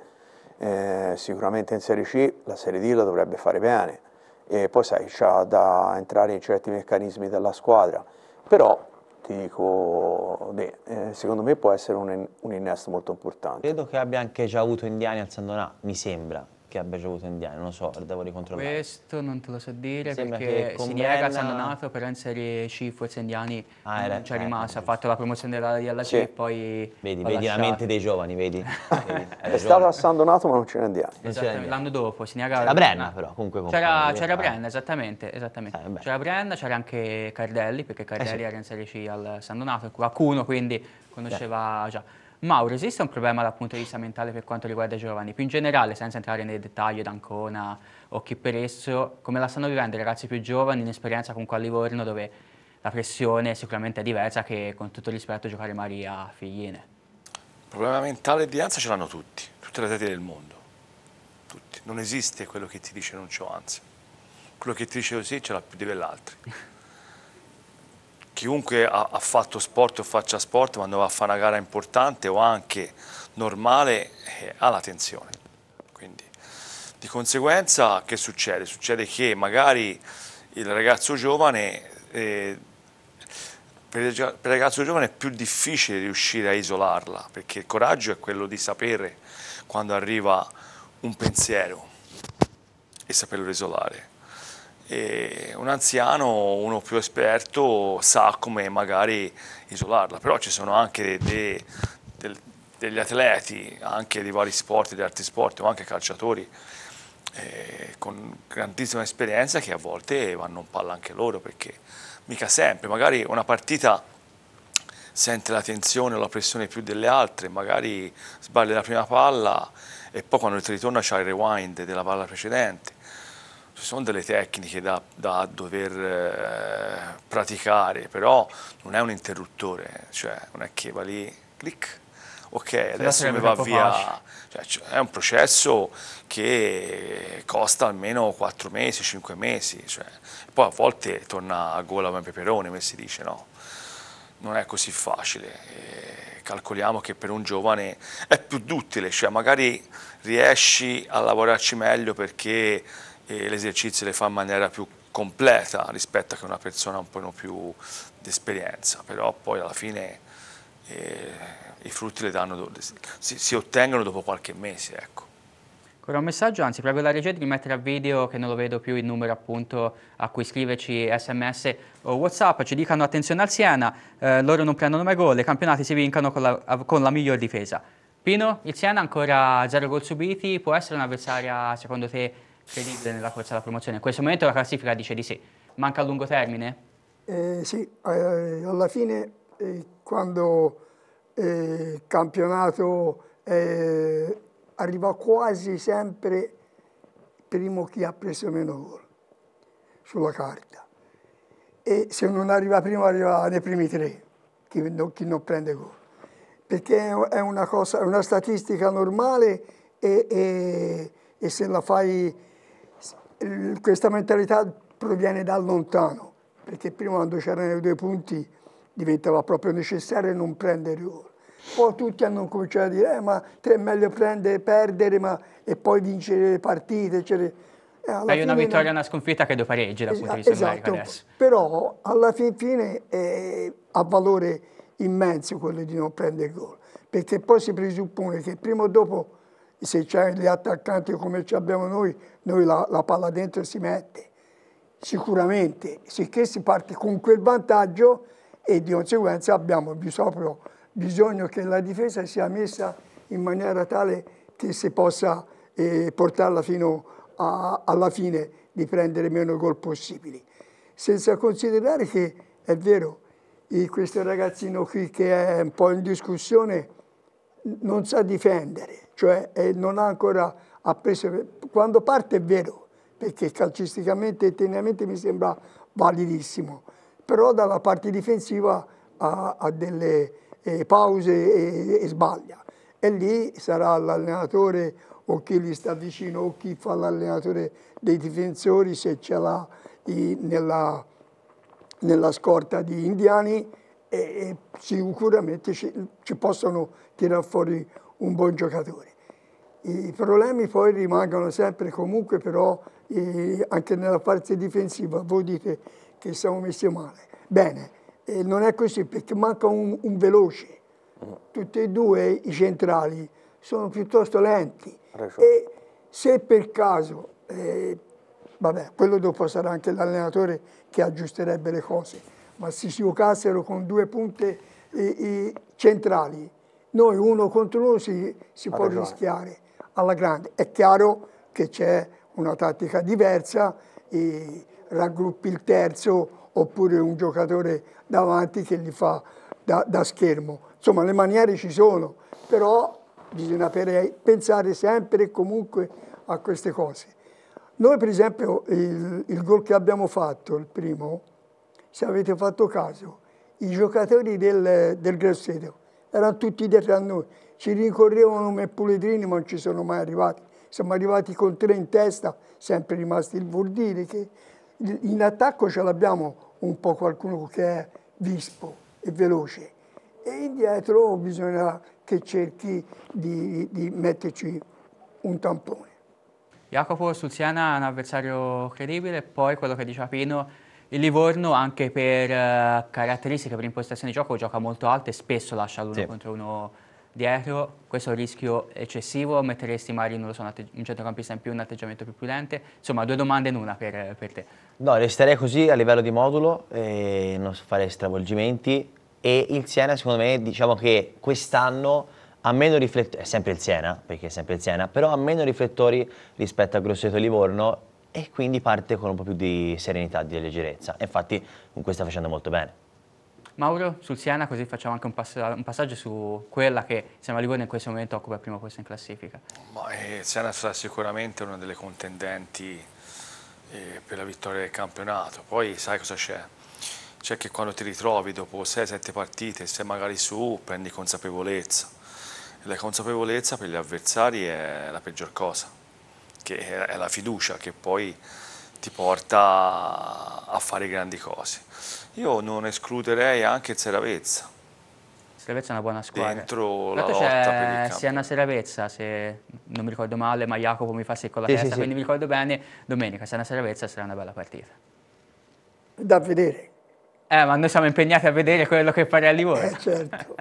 eh, sicuramente in Serie C, la Serie D la dovrebbe fare bene. E poi sai, c'ha da entrare in certi meccanismi della squadra. Però ti dico, eh, secondo me può essere un, un, innesto molto importante. Credo che abbia anche già avuto indiani al Sandonà, mi sembra che abbia ricevuto indiano, non lo so, devo ricontrollare. Questo non te lo so dire Sembra perché si nega a San Donato, però in Serie C forse indiani ah, era, non c'è eh, rimasto, ha fatto la promozione della Real sì. C e poi Vedi, vedi lasciato. la mente dei giovani, vedi? vedi è stato a San Donato ma non c'era indiano. Esatto, l'anno dopo si nega... C'era Brenna però, comunque... C'era, c'era eh. Brenna, esattamente, esattamente. Ah, c'era Brenna, c'era anche Cardelli, perché Cardelli eh sì. era in Serie C al San Donato, qualcuno quindi conosceva già. Mauro, esiste un problema dal punto di vista mentale per quanto riguarda i giovani? Più in generale, senza entrare nei dettagli d'Ancona o chi per esso, come la stanno vivendo i ragazzi più giovani in esperienza comunque a Livorno dove la pressione sicuramente è diversa che con tutto il rispetto giocare Maria a Figline? Il problema mentale di ansia ce l'hanno tutti, tutte le atleti del mondo, tutti. Non esiste quello che ti dice non c'ho ansia. Quello che ti dice così ce l'ha più di quell'altro. chiunque ha, fatto sport o faccia sport quando va a fare una gara importante o anche normale eh, ha la tensione. Quindi, di conseguenza che succede? Succede che magari il ragazzo giovane, eh, per il ragazzo giovane è più difficile riuscire a isolarla perché il coraggio è quello di sapere quando arriva un pensiero e saperlo isolare e un anziano, uno più esperto, sa come magari isolarla, però ci sono anche dei, dei, degli atleti, anche di vari sport, di altri sport, o anche calciatori eh, con grandissima esperienza che a volte vanno in palla anche loro, perché mica sempre, magari una partita sente la tensione o la pressione più delle altre, magari sbaglia la prima palla e poi quando ti ritorna c'è il rewind della palla precedente sono delle tecniche da, da dover eh, praticare, però non è un interruttore, cioè non è che va lì, clic, ok, adesso mi va via. Cioè, è un processo che costa almeno 4 mesi, 5 mesi, cioè. poi a volte torna a gola come peperone, come si dice, no? Non è così facile. E eh, calcoliamo che per un giovane è più duttile, cioè magari riesci a lavorarci meglio perché l'esercizio le fa in maniera più completa rispetto a una persona un po' più d'esperienza, però poi alla fine eh, i frutti le danno, si, si, ottengono dopo qualche mese. Ecco. Ancora un messaggio, anzi prego la regia di rimettere a video che non lo vedo più il numero appunto a cui scriverci sms o whatsapp, ci dicano attenzione al Siena, eh, loro non prendono mai gol, i campionati si vincono con la, con la miglior difesa. Pino, il Siena ancora zero gol subiti, può essere un'avversaria secondo te credibile nella corsa alla promozione. In questo momento la classifica dice di sì. Manca a lungo termine? Eh, sì, eh, alla fine eh, quando eh, il campionato eh, arriva quasi sempre primo chi ha preso meno gol sulla carta. E se non arriva primo arriva nei primi tre, chi non, chi non prende gol. Perché è una, cosa, una statistica normale e, e, e se la fai questa mentalità proviene da lontano, perché prima quando c'erano i due punti diventava proprio necessario non prendere gol. Poi tutti hanno cominciato a dire, eh, ma te è meglio prendere, perdere ma, e poi vincere le partite. Eccetera. Hai una vittoria e una sconfitta che devo pareggi dal punto di vista esatto, adesso. Però alla fin fine eh, ha valore immenso quello di non prendere gol, perché poi si presuppone che prima o dopo se c'è gli attaccanti come abbiamo noi, noi la, la, palla dentro si mette, sicuramente, sicché si parte con quel vantaggio e di conseguenza abbiamo bisogno, bisogno che la difesa sia messa in maniera tale che si possa eh, portarla fino a, alla fine di prendere meno gol possibili. Senza considerare che, è vero, eh, questo ragazzino qui che è un po' in discussione, non sa difendere, cioè non ha ancora appreso. Quando parte è vero, perché calcisticamente e tecnicamente mi sembra validissimo, però dalla parte difensiva ha, ha delle eh, pause e, e, sbaglia. E lì sarà l'allenatore o chi gli sta vicino o chi fa l'allenatore dei difensori se ce l'ha nella, nella scorta di indiani e, e sicuramente ci, ci possono tirare fuori un buon giocatore. I problemi poi rimangono sempre comunque però eh, anche nella parte difensiva, voi dite che siamo messi male. Bene, eh, non è così perché manca un, un veloce. Tutti e due i centrali sono piuttosto lenti Adesso. e se per caso, eh, vabbè, quello dopo sarà anche l'allenatore che aggiusterebbe le cose, ma si giocassero con due punte eh, centrali. Noi uno contro uno si, si può rischiare alla grande. È chiaro che c'è una tattica diversa, raggruppi il terzo oppure un giocatore davanti che gli fa da, da schermo. Insomma, le maniere ci sono, però bisogna pensare sempre e comunque a queste cose. Noi per esempio il, il gol che abbiamo fatto, il primo, se avete fatto caso, i giocatori del, del Grosseto erano tutti dietro a noi, ci rincorrevano come puledrini ma non ci sono mai arrivati, siamo arrivati con tre in testa, sempre rimasti, il vuol dire che in attacco ce l'abbiamo un po' qualcuno che è vispo e veloce e indietro bisogna che cerchi di, di metterci un tampone. Jacopo sul Siena è un avversario credibile, poi quello che diceva Pino il Livorno anche per eh, caratteristiche, per impostazione di gioco, gioca molto alto e spesso lascia l'uno sì. contro uno dietro, questo è un rischio eccessivo, metteresti magari non lo so, un centrocampista in più, un atteggiamento più prudente, insomma due domande in una per, per te. No, resterei così a livello di modulo, eh, non fare stravolgimenti e il Siena secondo me diciamo che quest'anno ha meno riflettori, è sempre il Siena, perché è sempre il Siena, però ha meno riflettori rispetto a Grosseto Livorno e quindi parte con un po' più di serenità, di leggerezza. Infatti comunque sta facendo molto bene. Mauro, sul Siena così facciamo anche un, passa un passaggio su quella che insieme a Livorno in questo momento occupa prima posto in classifica. Ma, eh, Siena sarà sicuramente una delle contendenti eh, per la vittoria del campionato, poi sai cosa c'è? C'è che quando ti ritrovi dopo 6-7 partite, sei magari su, prendi consapevolezza. E la consapevolezza per gli avversari è la peggior cosa che è la fiducia che poi ti porta a fare grandi cose. Io non escluderei anche Seravezza. Seravezza è una buona squadra. Dentro la lotta per il Siena Seravezza, se non mi ricordo male, ma Jacopo mi fa secco la sì, testa, sì, quindi sì. mi ricordo bene, domenica Siena Seravezza sarà una bella partita. Da vedere. Eh, ma noi siamo impegnati a vedere quello che parli a Livorno. Eh, certo.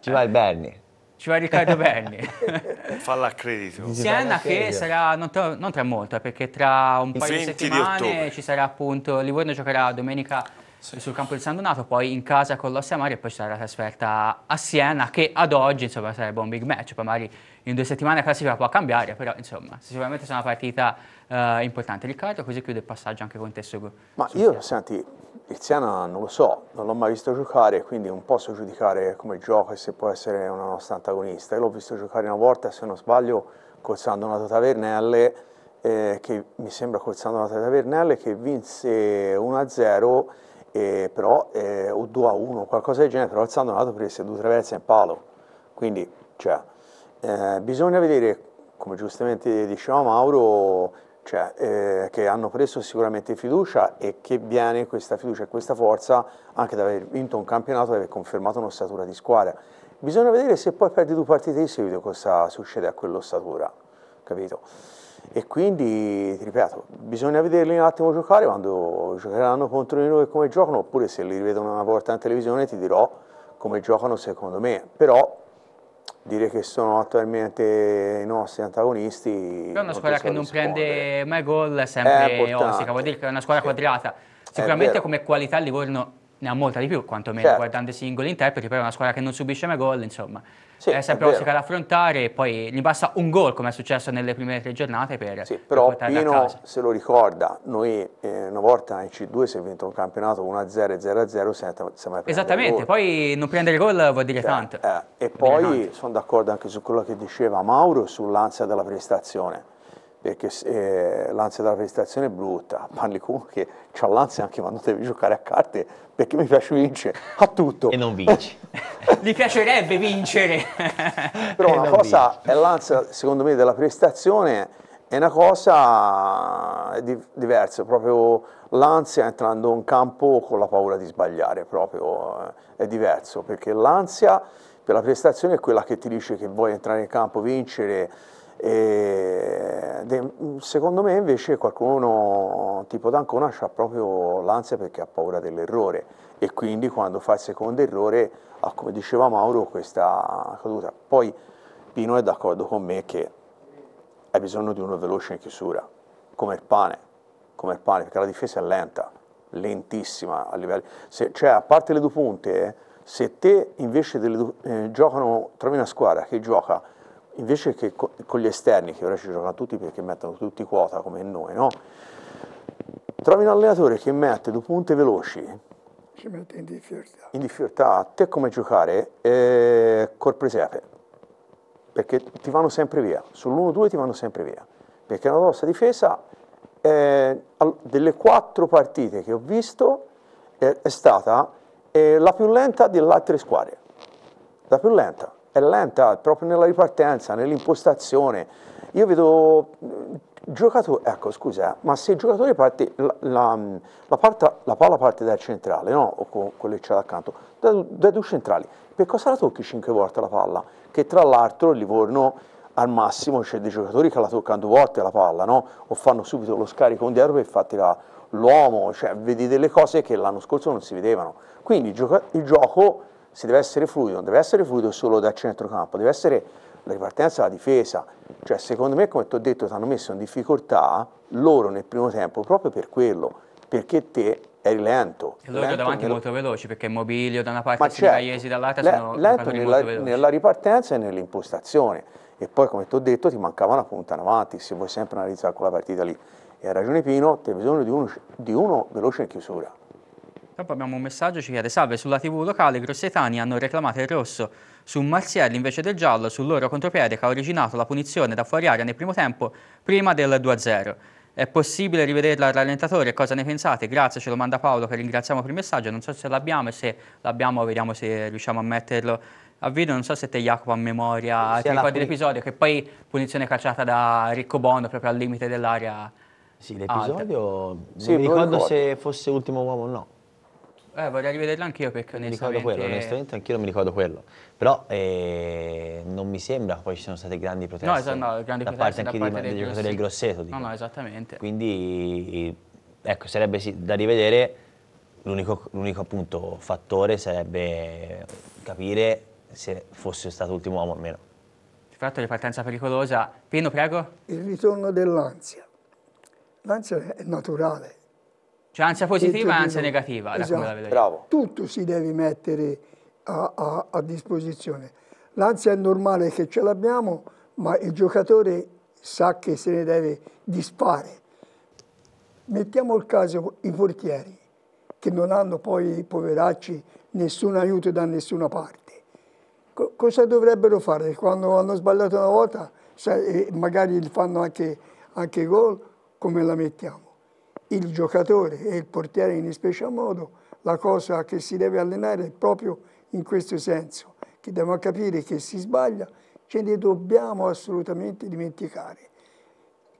Ci vai Berni ci va Riccardo Berni. Falla a Siena che sarà non tra, non tra, molto, eh, perché tra un Il paio di settimane di ci sarà appunto, Livorno giocherà domenica sì. sul campo di San Donato, poi in casa con l'Ossia Mare e poi ci sarà la trasferta a Siena che ad oggi insomma sarebbe un big match, poi magari in due settimane la classifica può cambiare, però insomma sicuramente sarà una partita eh, importante. Riccardo, così chiudo il passaggio anche con te su... Ma su io, Siena. senti, Tiziana non lo so, non l'ho mai visto giocare, quindi non posso giudicare come gioca e se può essere una nostra antagonista. Io l'ho visto giocare una volta, se non sbaglio, col Sandonato Tavernelle, eh, che mi sembra col Sandonato Tavernelle, che vinse 1-0, eh, però, eh, o 2-1, qualcosa del genere, però il Sandonato prese due traverse in palo. Quindi, cioè, eh, bisogna vedere, come giustamente diceva Mauro, cioè, eh, che hanno preso sicuramente fiducia e che viene questa fiducia e questa forza anche da aver vinto un campionato e aver confermato un'ossatura di squadra. Bisogna vedere se poi perdi due partite di seguito cosa succede a quell'ossatura, capito? E quindi, ti ripeto, bisogna vederli un attimo giocare quando giocheranno contro di noi come giocano, oppure se li rivedono una volta in televisione ti dirò come giocano secondo me, però dire che sono attualmente i nostri antagonisti. Però una squadra che non rispondere. prende mai gol, è sempre ossica, vuol dire che è una squadra quadrata. Sicuramente come qualità il Livorno ne ha molta di più, quantomeno certo. guardando i singoli interpreti, però è una squadra che non subisce mai gol, insomma sì, eh, è sempre Ostica da affrontare e poi gli basta un gol come è successo nelle prime tre giornate per Sì, però per Pino se lo ricorda, noi eh, una volta in C2 si è vinto un campionato 1-0 0-0 senza, senza mai Esattamente, poi non prendere gol vuol dire sì, cioè, tanto. Eh, e vuol poi sono d'accordo anche su quello che diceva Mauro sull'ansia della prestazione perché eh, l'ansia della prestazione è brutta, parli con che ha l'ansia anche quando devi giocare a carte perché mi piace vincere a tutto. E non vinci. Gli piacerebbe vincere. Però e una cosa vinci. è l'ansia, secondo me, della prestazione è una cosa di, diversa, proprio l'ansia entrando in campo con la paura di sbagliare, proprio eh, è diverso, perché l'ansia per la prestazione è quella che ti dice che vuoi entrare in campo, vincere, e mm, secondo me invece qualcuno tipo D'Ancona ha proprio l'ansia perché ha paura dell'errore e quindi quando fa il secondo errore ha, come diceva Mauro, questa caduta. Poi Pino è d'accordo con me che hai bisogno di uno veloce in chiusura, come il pane, come il pane, perché la difesa è lenta, lentissima a livello... Se, cioè, a parte le due punte, eh, se te invece delle, eh, giocano, trovi una squadra che gioca invece che co- con gli esterni, che ora ci giocano tutti perché mettono tutti quota come noi, no? Trovi un allenatore che mette due punte veloci, ci mette in difficoltà. In difficoltà, te come giocare eh, col presepe, perché ti vanno sempre via, sull'1-2 ti vanno sempre via, perché la nostra difesa, eh, delle quattro partite che ho visto, eh, è stata eh, la più lenta delle altre squadre, la più lenta è lenta proprio nella ripartenza, nell'impostazione. Io vedo mm, giocatore, ecco scusa, ma se il giocatore parte, la, la, mm, la, parte, la palla parte dal centrale, no? O con, con c'è d'accanto, da, da, due centrali, per cosa la tocchi cinque volte la palla? Che tra l'altro il Livorno al massimo c'è dei giocatori che la toccano due volte la palla, no? O fanno subito lo scarico indietro per farti l'uomo, cioè vedi delle cose che l'anno scorso non si vedevano. Quindi il gioco se deve essere fluido, non deve essere fluido solo dal centrocampo, deve essere la ripartenza della difesa. Cioè, secondo me, come ti ho detto, ti hanno messo in difficoltà loro nel primo tempo proprio per quello, perché te eri lento. E loro lento davanti nel... molto veloci, perché Mobilio da una parte e certo, Iesi dall'altra le, sono lento nella, nella ripartenza e nell'impostazione. E poi, come ti ho detto, ti mancava una punta in avanti, se vuoi sempre analizzare quella partita lì. E ha ragione Pino, ti hai bisogno di uno, di uno veloce in chiusura. Purtroppo abbiamo un messaggio, ci chiede, salve, sulla TV locale i grossetani hanno reclamato il rosso su Marzielli invece del giallo sul loro contropiede che ha originato la punizione da fuori aria nel primo tempo prima del 2-0. È possibile rivederla al rallentatore? Cosa ne pensate? Grazie, ce lo manda Paolo che ringraziamo per il messaggio. Non so se l'abbiamo e se l'abbiamo vediamo se riusciamo a metterlo a video. Non so se te Jacopo a memoria sì, ti ricordi l'episodio che poi punizione cacciata da Ricco Bono proprio al limite dell'area. Sì, l'episodio... Sì, mi ricordo, ricordo se fosse ultimo uomo o no. Eh, vorrei rivederla anch'io perché mi onestamente... ricordo quello, onestamente anch'io non mi ricordo quello. Però eh, non mi sembra che poi ci siano state grandi proteste. No, esatto, no, grandi da proteste parte da anche parte dei, dei giocatori del Grosseto. Dico. No, no, esattamente. Quindi, ecco, sarebbe sì, da rivedere. L'unico appunto fattore sarebbe capire se fosse stato l'ultimo uomo o meno. Di fatto ripartenza pericolosa. Pino, prego. Il ritorno dell'ansia. L'ansia è naturale, cioè ansia positiva e ansia negativa, esatto. Bravo. Tutto si deve mettere a, a, a disposizione. L'ansia è normale che ce l'abbiamo, ma il giocatore sa che se ne deve disfare. Mettiamo il caso i portieri, che non hanno poi, i poveracci, nessun aiuto da nessuna parte. Co cosa dovrebbero fare? Quando hanno sbagliato una volta, eh, magari fanno anche, anche gol, come la mettiamo? il giocatore e il portiere in special modo, la cosa che si deve allenare è proprio in questo senso, che devono capire che si sbaglia, ce ne dobbiamo assolutamente dimenticare.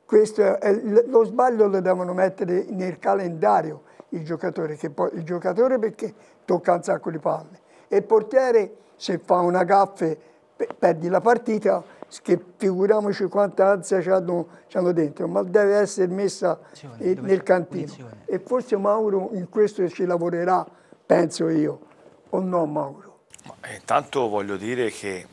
Questo è, lo sbaglio lo devono mettere nel calendario il giocatore, poi, il giocatore perché tocca un sacco di palle e il portiere se fa una gaffe perdi la partita che figuriamoci quanta ansia hanno dentro, ma deve essere messa eh, nel cantino. Punizione. E forse Mauro in questo ci lavorerà, penso io, o no Mauro? Ma eh, intanto voglio dire che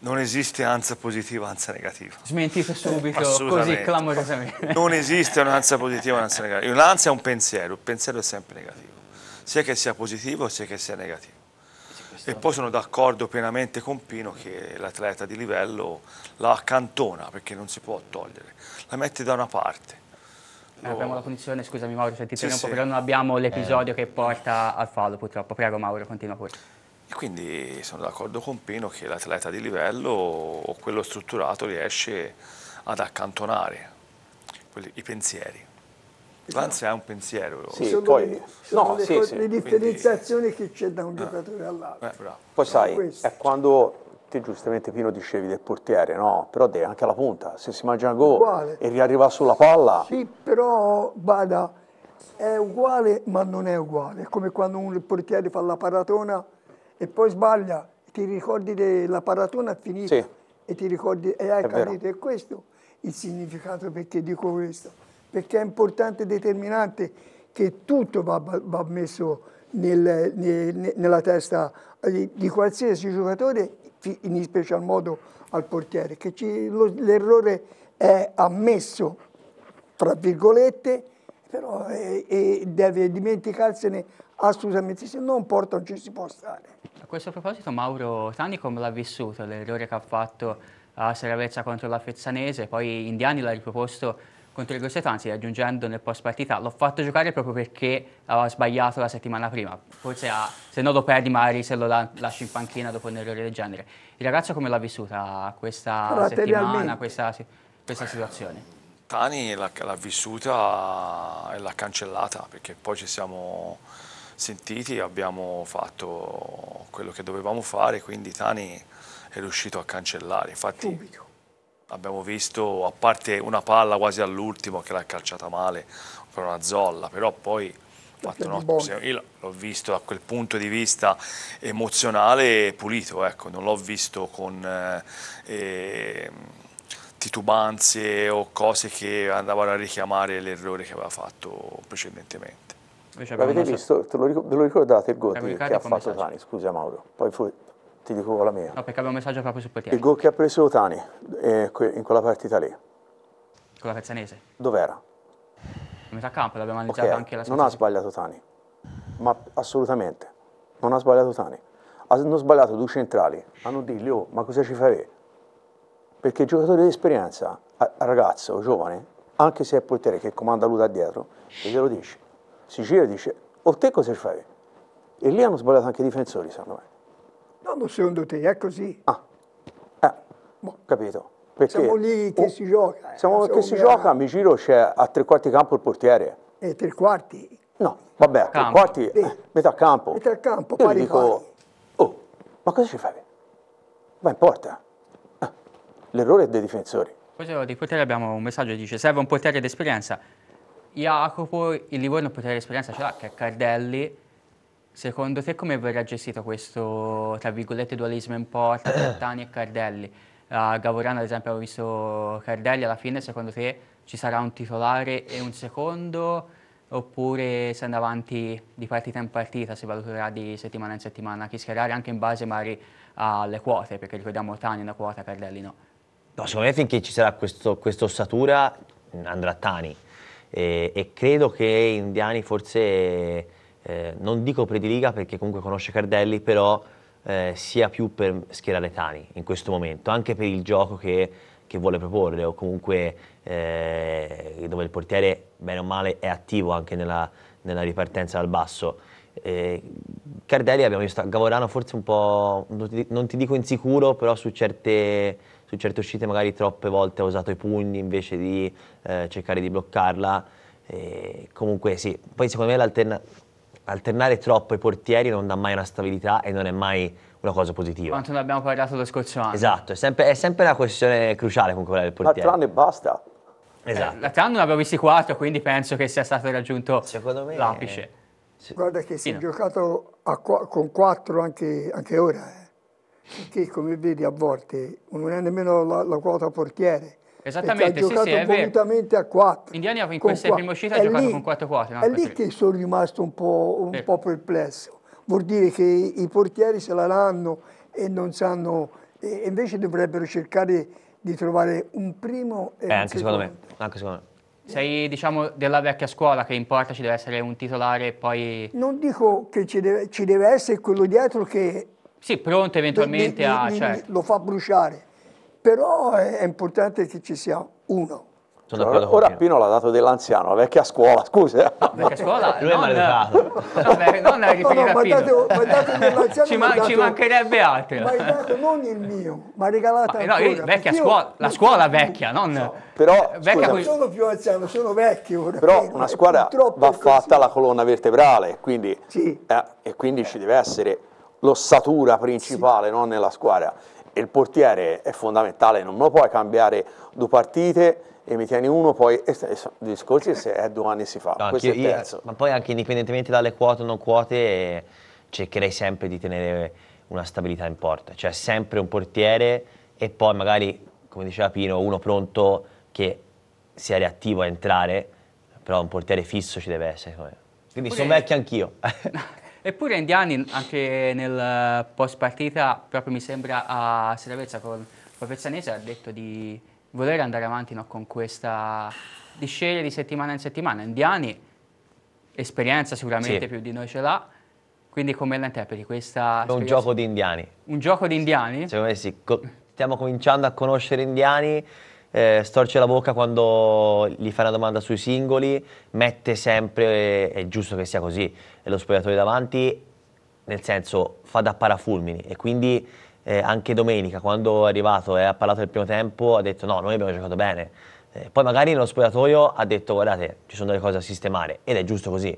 non esiste ansia positiva, ansia negativa. Smentite subito, così clamorosamente. Non esiste un'ansia positiva, un'ansia negativa. L'ansia è un pensiero, il pensiero è sempre negativo, sia che sia positivo sia che sia negativo. E poi sono d'accordo pienamente con Pino che l'atleta di livello la accantona perché non si può togliere, la mette da una parte. Eh, abbiamo la punizione, scusami Mauro se ti sì, un po', sì. però non abbiamo l'episodio eh. che porta al fallo purtroppo. Prego Mauro, continua pure. E quindi sono d'accordo con Pino che l'atleta di livello o quello strutturato riesce ad accantonare quelli, i pensieri. Lanza ha un pensiero. Sì, sono poi, le, sono no, le, sì, le differenziazioni Quindi, che c'è da un ah. giocatore all'altro. Eh, poi sai, questo. è quando te giustamente Pino dicevi del portiere, no? Però deve anche alla punta, se si mangia un gol e riarriva sulla palla. Sì, però bada, è uguale ma non è uguale. È come quando un portiere fa la paratona e poi sbaglia, ti ricordi della paratona finita sì. e ti ricordi, eh, e hai capito, è questo il significato perché dico questo perché è importante e determinante che tutto va, va messo nel, nel, nella testa di, di, qualsiasi giocatore, in special modo al portiere, che l'errore è ammesso, tra virgolette, però e, e deve dimenticarsene assolutamente, se non porta non ci si può stare. A questo proposito Mauro Tani come l'ha vissuto l'errore che ha fatto a Seravezza contro la Fezzanese, poi Indiani l'ha riproposto contro il Grosseto, anzi aggiungendo nel post partita, l'ho fatto giocare proprio perché aveva sbagliato la settimana prima, forse ha, se no lo perdi magari se lo lasci in panchina dopo un errore del genere. Il ragazzo come l'ha vissuta questa settimana, questa, questa situazione? Tani l'ha vissuta e l'ha cancellata perché poi ci siamo sentiti abbiamo fatto quello che dovevamo fare, quindi Tani è riuscito a cancellare. Infatti, Subito abbiamo visto, a parte una palla quasi all'ultimo che l'ha calciata male per una zolla, però poi io l'ho visto da quel punto di vista emozionale pulito, ecco. non l'ho visto con eh, ehm, titubanze o cose che andavano a richiamare l'errore che aveva fatto precedentemente. L'avete visto? Te lo, ve lo ricordate il gol che ha fatto Tani? Scusa Mauro, poi ti dico la mia. No, perché avevo un messaggio proprio su Potier. Il gol che ha preso Tani eh, in quella partita lì. Con la Pezzanese? Dov'era? A metà campo l'abbiamo analizzato okay. anche la settimana. Non ha sbagliato Tani, ma assolutamente. Non ha sbagliato Tani. Hanno sbagliato due centrali. Hanno detto, oh, ma cosa ci fai? Perché il giocatore di esperienza, ragazzo, giovane, anche se è portiere che comanda lui da dietro, e glielo dice. Si gira e dice, o oh, te cosa ci fai? E lì hanno sbagliato anche i difensori, secondo me. No, ma secondo te è così. Ah, eh, capito. Perché siamo lì che oh, si gioca. Eh, siamo che si gioca, a Migiro c'è a tre quarti campo il portiere. E eh, tre quarti? No, vabbè, a tre quarti, eh, metà campo. Metà campo, pari, dico, pari. oh, ma cosa ci fai? Ma importa. Eh, l'errore è dei difensori. Poi di portiere abbiamo un messaggio che dice serve un portiere d'esperienza. Jacopo, il Livorno portiere d'esperienza ce l'ha, che è Cardelli, Secondo te come verrà gestito questo, tra virgolette, dualismo in porta, tra Tani e Cardelli? A Gavorano, ad esempio, abbiamo visto Cardelli, alla fine secondo te ci sarà un titolare e un secondo oppure essendo avanti di partita in partita si valuterà di settimana in settimana chi schierare anche in base magari alle quote perché ricordiamo Tani è una quota, Cardelli no. No, secondo me finché ci sarà questa ossatura andrà Tani e, e credo che Indiani forse eh, non dico prediliga perché comunque conosce Cardelli, però eh, sia più per schierare Tani in questo momento, anche per il gioco che, che vuole proporre o comunque eh, dove il portiere bene o male è attivo anche nella, nella ripartenza dal basso. Eh, Cardelli abbiamo visto a Gavorano forse un po', non ti, non ti dico insicuro, però su certe, su certe, uscite magari troppe volte ha usato i pugni invece di eh, cercare di bloccarla. E eh, comunque sì, poi secondo me alternare troppo i portieri non dà mai una stabilità e non è mai una cosa positiva. Quanto ne abbiamo parlato lo scorso anno. Esatto, è sempre, è sempre una questione cruciale comunque quella del portiere. Ma tranne basta. Esatto. Eh, L'Atlanta ne abbiamo visti quattro, quindi penso che sia stato raggiunto me... l'apice. Sì. Guarda che si è no. giocato qu con quattro anche, anche ora, eh. perché come vedi a volte non è nemmeno la, la quota portiere, Esattamente, ha sì, giocato sì, volutamente a 4. Indiana in questa prima uscita è ha giocato con 4 4 No? È lì che sono rimasto un po', un sì. po perplesso. Vuol dire che i portieri se la danno e non sanno, e invece dovrebbero cercare di trovare un primo e eh, un anche secondo me, anche secondo me. Sei diciamo della vecchia scuola che in porta ci deve essere un titolare e poi... Non dico che ci deve, ci deve essere quello dietro che... Sì, pronto eventualmente li, li, a... Li, certo. Lo fa bruciare però è importante che ci sia uno. Sono Ora Pino l'ha dato dell'anziano, la vecchia scuola, scusa. La vecchia scuola? Lui non, è maleducato. non è riferita no, no, ma dato, ma dato dell'anziano ci, man, ci mancherebbe altro. Ma hai dato non il mio, ma regalata ma, ancora. No, vecchia scuola, io, la scuola vecchia, non... So. Però, vecchia scusa, non sono più anziano, sono vecchio. Ora, però una eh, squadra va fatta la colonna vertebrale, quindi, sì. eh, e quindi ci deve essere l'ossatura principale sì. no, nella squadra il portiere è fondamentale, non lo puoi cambiare due partite e mi tieni uno, poi e, discorsi se è due anni si fa, no, questo io, terzo. ma poi anche indipendentemente dalle quote o non quote eh, cercherei sempre di tenere una stabilità in porta, cioè sempre un portiere e poi magari, come diceva Pino, uno pronto che sia reattivo a entrare, però un portiere fisso ci deve essere, quindi okay. sono vecchio anch'io. Eppure Indiani anche nel eh, post partita proprio mi sembra a Seravezza con il Profezionese ha detto di voler andare avanti no, con questa di scegliere di settimana in settimana. Indiani esperienza sicuramente sì. più di noi ce l'ha. Quindi come la interpreti questa... Un gioco di indiani. Un gioco di indiani? Secondo me sì. Co stiamo cominciando a conoscere indiani eh, storce la bocca quando gli fai una domanda sui singoli, mette sempre, eh, è giusto che sia così, lo spogliatoio davanti, nel senso fa da parafulmini e quindi eh, anche domenica quando è arrivato e ha parlato del primo tempo ha detto no, noi abbiamo giocato bene. Eh, poi magari nello spogliatoio ha detto guardate ci sono delle cose da sistemare ed è giusto così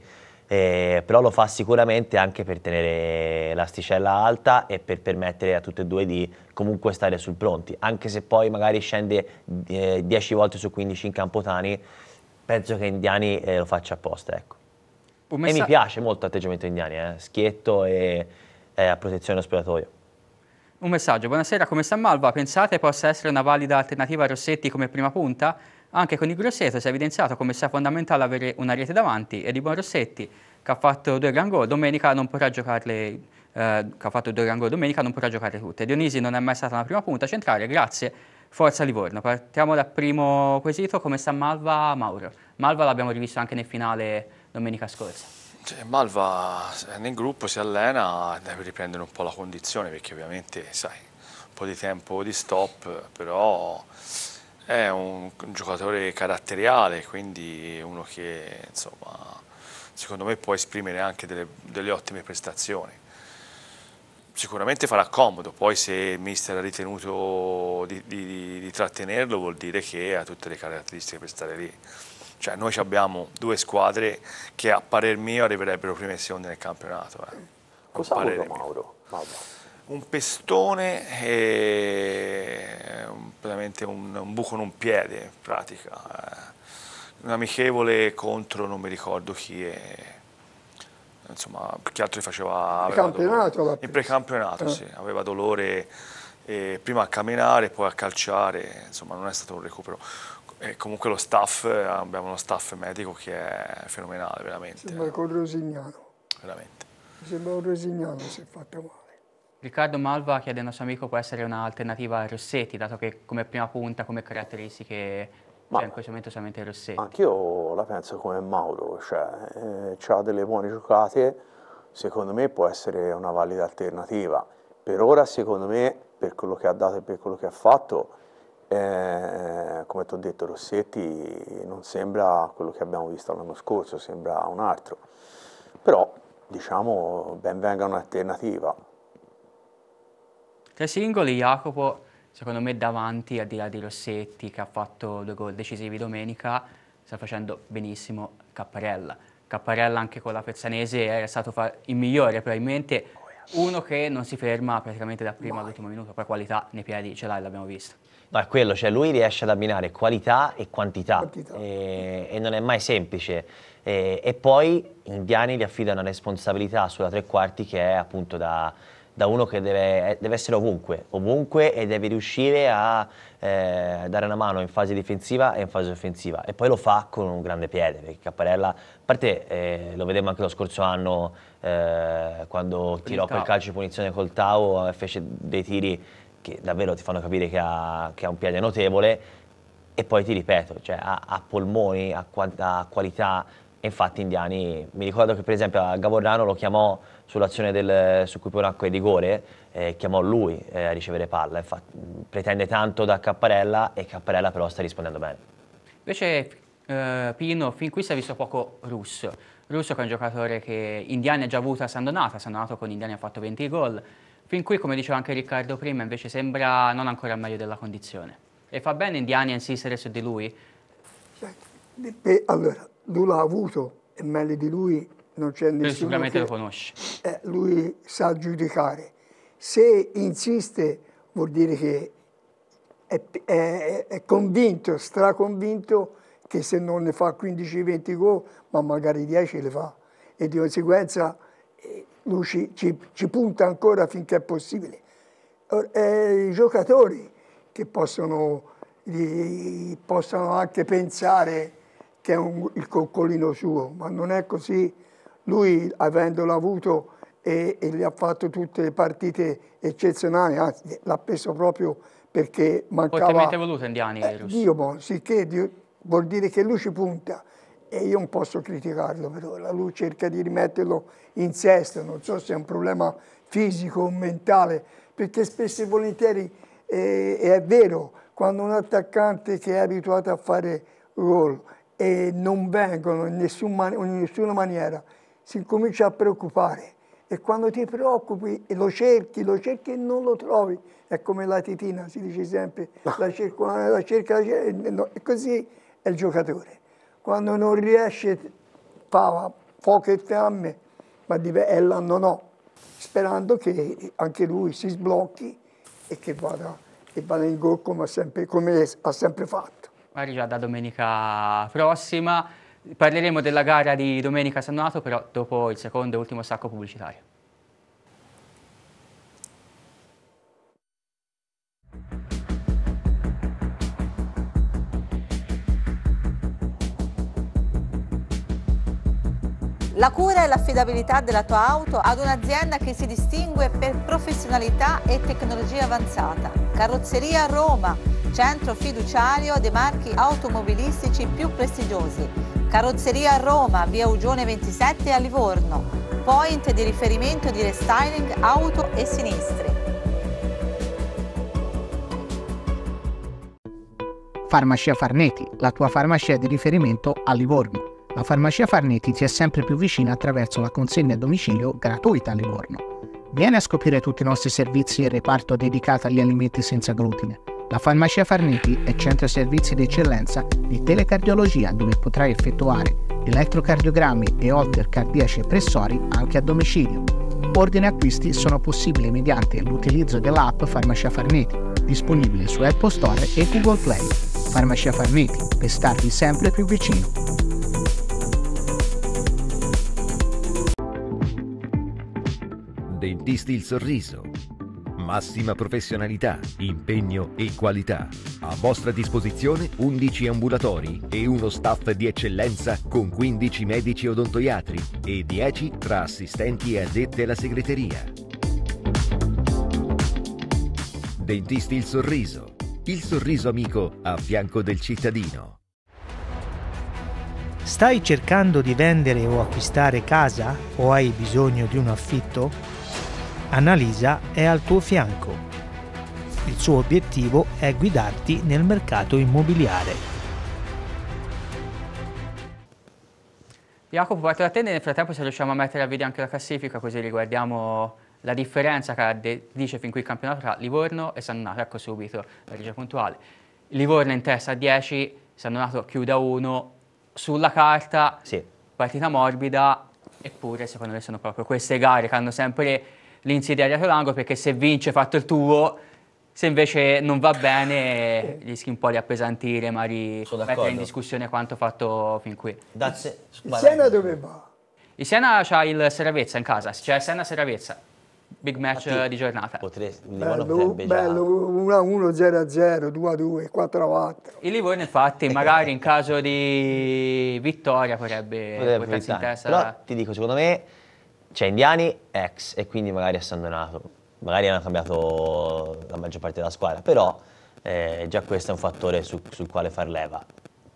eh, però lo fa sicuramente anche per tenere l'asticella alta e per permettere a tutte e due di comunque stare sul pronti, anche se poi magari scende eh, 10 volte su 15 in campo Tani, penso che Indiani eh, lo faccia apposta, ecco. E mi piace molto l'atteggiamento Indiani, eh. schietto e eh, a protezione dello spogliatoio. Un messaggio, buonasera, come sta Malva? Pensate possa essere una valida alternativa a Rossetti come prima punta? Anche con il Grosseto si è evidenziato come sia fondamentale avere una rete davanti e Di Buon Rossetti, che ha fatto due gran gol, domenica non porrà giocarle eh, che ha fatto due gran gol domenica, non potrà giocare tutte. Dionisi non è mai stata una prima punta centrale, grazie. Forza Livorno. Partiamo dal primo quesito, come sta Malva Mauro? Malva l'abbiamo rivisto anche nel finale domenica scorsa. Cioè, Malva eh, nel gruppo si allena, deve riprendere un po' la condizione perché ovviamente, sai, un po' di tempo di stop, però è un, giocatore caratteriale, quindi uno che insomma, secondo me può esprimere anche delle, delle ottime prestazioni sicuramente farà comodo, poi se il mister ha ritenuto di, di, di, trattenerlo vuol dire che ha tutte le caratteristiche per stare lì. Cioè noi abbiamo due squadre che a parer mio arriverebbero prime e seconde nel campionato. Eh. Cosa ha voluto Mauro? Mauro? un pestone e veramente un, un, buco in un piede in pratica. Eh. Un amichevole contro non mi ricordo chi è. Insomma, più che altro faceva... il Precampionato? In precampionato, eh. sì. Aveva dolore eh, prima a camminare, poi a calciare. Insomma, non è stato un recupero. E comunque lo staff, abbiamo uno staff medico che è fenomenale, veramente. Sembra con Rosignano. Veramente. Sembra un Rosignano è fatto male. Riccardo Malva chiede al nostro amico può essere un'alternativa a Rossetti, dato che come prima punta, come caratteristiche, Ma c'è cioè, in questo momento solamente Rossetti. Anch'io la penso come Mauro, cioè eh, ha delle buone giocate, secondo me può essere una valida alternativa. Per ora, secondo me, per quello che ha dato e per quello che ha fatto, eh, come ti ho detto, Rossetti non sembra quello che abbiamo visto l'anno scorso, sembra un altro. Però, diciamo, ben venga un'alternativa tra i singoli Jacopo, secondo me davanti, al di là di Rossetti che ha fatto due gol decisivi domenica, sta facendo benissimo Capparella. Capparella anche con la Pezzanese era stato il migliore probabilmente, uno che non si ferma praticamente da prima all'ultimo minuto, poi qualità nei piedi ce l'ha e l'abbiamo visto. No, è quello, cioè lui riesce ad abbinare qualità e quantità, quantità. E, e, non è mai semplice. E, e poi gli indiani gli affidano una responsabilità sulla tre quarti che è appunto da, da uno che deve, eh, deve essere ovunque, ovunque e deve riuscire a eh, dare una mano in fase difensiva e in fase offensiva. E poi lo fa con un grande piede, perché Capparella, a parte eh, lo vedemmo anche lo scorso anno eh, quando tirò quel calcio di punizione col Tau, e eh, fece dei tiri che davvero ti fanno capire che ha, che ha un piede notevole, e poi ti ripeto, cioè, ha, ha, polmoni, ha, ha qualità e infatti Indiani, mi ricordo che per esempio a Gavorrano lo chiamò sull'azione del, su cui poi nacque rigore, eh, chiamò lui eh, a ricevere palla, infatti, pretende tanto da Capparella e Capparella però sta rispondendo bene. Invece eh, Pino, fin qui si è visto poco Russo, Russo che è un giocatore che Indiani ha già avuto a San Donato, a San Donato con Indiani ha fatto 20 gol, fin qui come diceva anche Riccardo prima invece sembra non ancora meglio della condizione. E fa bene Indiani a insistere su di lui? Beh, cioè, allora, lui l'ha avuto e meglio di lui non c'è nessuno. Lui sicuramente che, lo conosce. Eh, lui sa giudicare. Se insiste vuol dire che è, è, è convinto, straconvinto che se non ne fa 15-20 gol, ma magari 10 le fa. E di conseguenza eh, lui ci, ci, ci punta ancora finché è possibile. Eh, I giocatori che possono, eh, possono anche pensare che è un, il coccolino suo, ma non è così. Lui, avendolo avuto e, e gli ha fatto tutte le partite eccezionali, anzi l'ha preso proprio perché mancava... Poi Fortemente voluto Indiani, eh, Russi. Dio, buon, sicché Dio, vuol dire che lui ci punta e io non posso criticarlo però la lui cerca di rimetterlo in sesto, non so se è un problema fisico o mentale, perché spesso e volentieri eh, è vero, quando un attaccante che è abituato a fare gol e non vengono in, nessun man in nessuna maniera, si comincia a preoccupare. E quando ti preoccupi e lo cerchi, lo cerchi e non lo trovi, è come la titina, si dice sempre, la, cerca, la cerca, la cerca, no, e così è il giocatore. Quando non riesce, fa poche fiamme, ma è l'anno no, sperando che anche lui si sblocchi e che vada, e vada in gol come, sempre, come ha sempre fatto già da domenica prossima. Parleremo della gara di domenica San Donato, però dopo il secondo e ultimo sacco pubblicitario. La cura e l'affidabilità della tua auto ad un'azienda che si distingue per professionalità e tecnologia avanzata. Carrozzeria Roma centro fiduciario dei marchi automobilistici più prestigiosi. Carrozzeria a Roma, via Ugione 27 a Livorno. Point di riferimento di restyling auto e sinistri. Farmacia Farneti, la tua farmacia di riferimento a Livorno. La farmacia Farneti ti è sempre più vicina attraverso la consegna a domicilio gratuita a Livorno. Vieni a scoprire tutti i nostri servizi e reparto dedicato agli alimenti senza glutine la farmacia Farniti è centro servizi d'eccellenza di telecardiologia dove potrai effettuare elettrocardiogrammi e holter cardiaci e pressori anche a domicilio. Ordini e acquisti sono possibili mediante l'utilizzo dell'app Farmacia Farniti, disponibile su Apple Store e Google Play. Farmacia Farniti, per starvi sempre più vicino. Dentisti il sorriso Massima professionalità, impegno e qualità. A vostra disposizione 11 ambulatori e uno staff di eccellenza con 15 medici odontoiatri e 10 tra assistenti e addette alla segreteria. Dentisti Il Sorriso. Il sorriso amico a fianco del cittadino. Stai cercando di vendere o acquistare casa o hai bisogno di un affitto? Annalisa è al tuo fianco. Il suo obiettivo è guidarti nel mercato immobiliare. Jacopo, parto da te, nel frattempo se riusciamo a mettere a video anche la classifica così riguardiamo la differenza che dice fin qui il campionato tra Livorno e San Donato, ecco subito la regia puntuale. Livorno in testa a 10, San Donato chiude a 1, sulla carta sì. partita morbida, eppure secondo me sono proprio queste gare che hanno sempre l'insidia dietro l'angolo perché se vince fatto il tuo, se invece non va bene rischi un po' di appesantire, ma di mettere in discussione quanto fatto fin qui. That's... Il Siena dove va? Il Siena c'ha il Seravezza in casa, cioè Siena Seravezza. Big match Infatti, di giornata. Potresti, bello, bello, 1-1, 0-0, 2-2, 4-4. Il Livorno infatti magari in caso di vittoria potrebbe, potrebbe portarsi in testa. Però ti dico, secondo me cioè indiani ex e quindi magari a San Donato, magari hanno cambiato la maggior parte della squadra, però eh, già questo è un fattore su, sul quale far leva,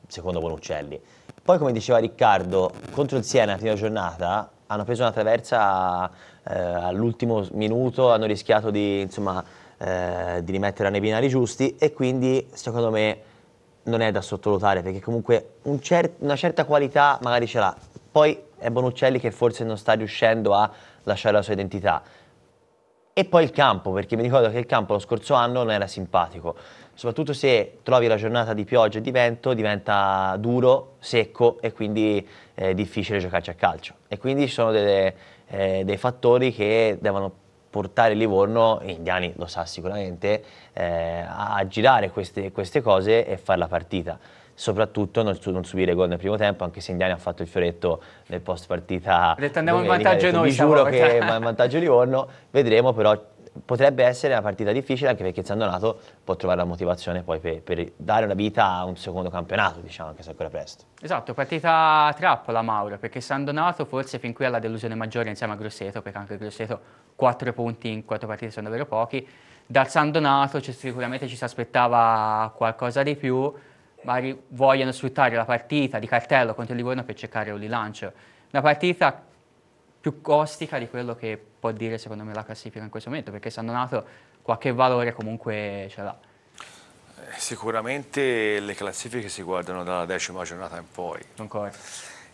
secondo Bonuccelli. Poi come diceva Riccardo, contro il Siena nella prima giornata hanno preso una traversa eh, all'ultimo minuto, hanno rischiato di, insomma, eh, di rimetterla nei binari giusti e quindi secondo me non è da sottovalutare perché comunque un cer una certa qualità magari ce l'ha. Poi è Bonuccelli che forse non sta riuscendo a lasciare la sua identità. E poi il campo, perché mi ricordo che il campo lo scorso anno non era simpatico, soprattutto se trovi la giornata di pioggia e di vento diventa duro, secco e quindi è eh, difficile giocarci a calcio. E quindi ci sono delle, eh, dei fattori che devono portare Livorno, e Indiani lo sa sicuramente, eh, a girare queste, queste cose e fare la partita soprattutto non, non subire gol nel primo tempo, anche se Indiani ha fatto il fioretto nel post partita. Ha detto andiamo domenica, in vantaggio detto, noi. Vi giuro che è in vantaggio Livorno, vedremo però potrebbe essere una partita difficile anche perché San Donato può trovare la motivazione poi per, per dare una vita a un secondo campionato, diciamo, anche se ancora presto. Esatto, partita trappola Mauro, perché San Donato forse fin qui ha la delusione maggiore insieme a Grosseto, perché anche Grosseto 4 punti in 4 partite sono davvero pochi. Dal San Donato sicuramente ci si aspettava qualcosa di più, magari vogliono sfruttare la partita di cartello contro il Livorno per cercare un rilancio. Una partita più costica di quello che può dire secondo me la classifica in questo momento, perché San Donato qualche valore comunque ce l'ha. Eh, sicuramente le classifiche si guardano dalla decima giornata in poi. Ancora.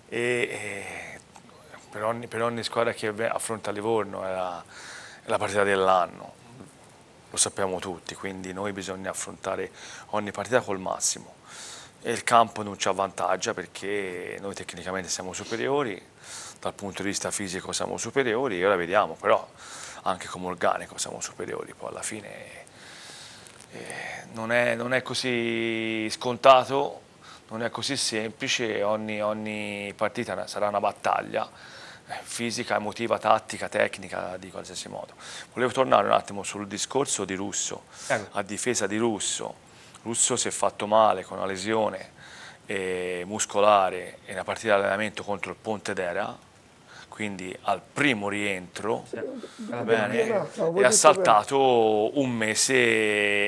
E, e eh, per, ogni, per, ogni, squadra che affronta Livorno è la, è la partita dell'anno lo sappiamo tutti, quindi noi bisogna affrontare ogni partita col massimo. E il campo non ci avvantaggia perché noi tecnicamente siamo superiori, dal punto di vista fisico siamo superiori, ora vediamo, però anche come organico siamo superiori, poi alla fine eh, non, è, non, è, così scontato, non è così semplice, ogni, ogni partita sarà una battaglia fisica, emotiva, tattica, tecnica, di qualsiasi modo. Volevo tornare un attimo sul discorso di Russo, a difesa di Russo. Russo si è fatto male con una lesione eh, muscolare in una partita di allenamento contro il Ponte d'Era, quindi al primo rientro sì. bene, e ha saltato un mese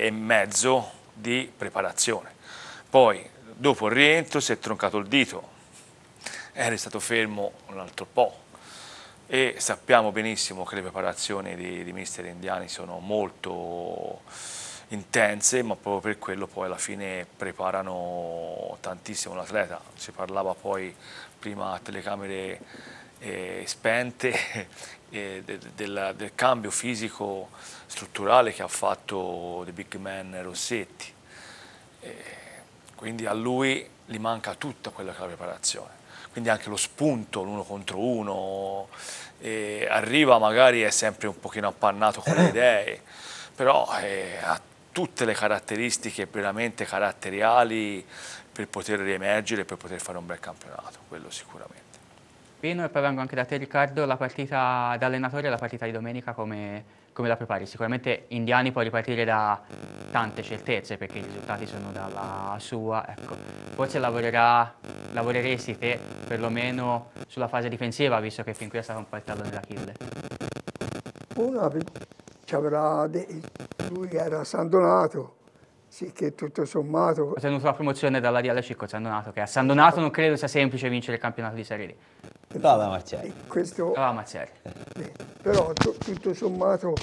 e mezzo di preparazione. Poi, dopo il rientro, si è troncato il dito, era restato fermo un altro po' e sappiamo benissimo che le preparazioni dei, di mister indiani sono molto intense ma proprio per quello poi alla fine preparano tantissimo l'atleta si parlava poi prima a telecamere eh, spente eh, de, de, del, del cambio fisico strutturale che ha fatto The Big Man Rossetti eh, quindi a lui gli manca tutta quella che è la preparazione quindi anche lo spunto, l'uno contro uno, arriva magari è sempre un pochino appannato con le eh. idee, però eh, ha tutte le caratteristiche veramente caratteriali per poter riemergere, per poter fare un bel campionato, quello sicuramente. E poi vengo anche da te Riccardo, la partita da allenatore e la partita di domenica come come la prepari? Sicuramente Indiani può ripartire da tante certezze perché i risultati sono dalla sua, ecco. Forse lavorerà, lavoreresti te perlomeno sulla fase difensiva visto che fin qui è stato un po' il tallone d'Achille. Una, lui era San Donato, sì che tutto sommato... Ha tenuto la promozione dalla DL Cicco San Donato, che a San Donato non credo sia semplice vincere il campionato di Serie D. Prova Marcelli. Questo... Prova Marcelli. Beh, però tutto sommato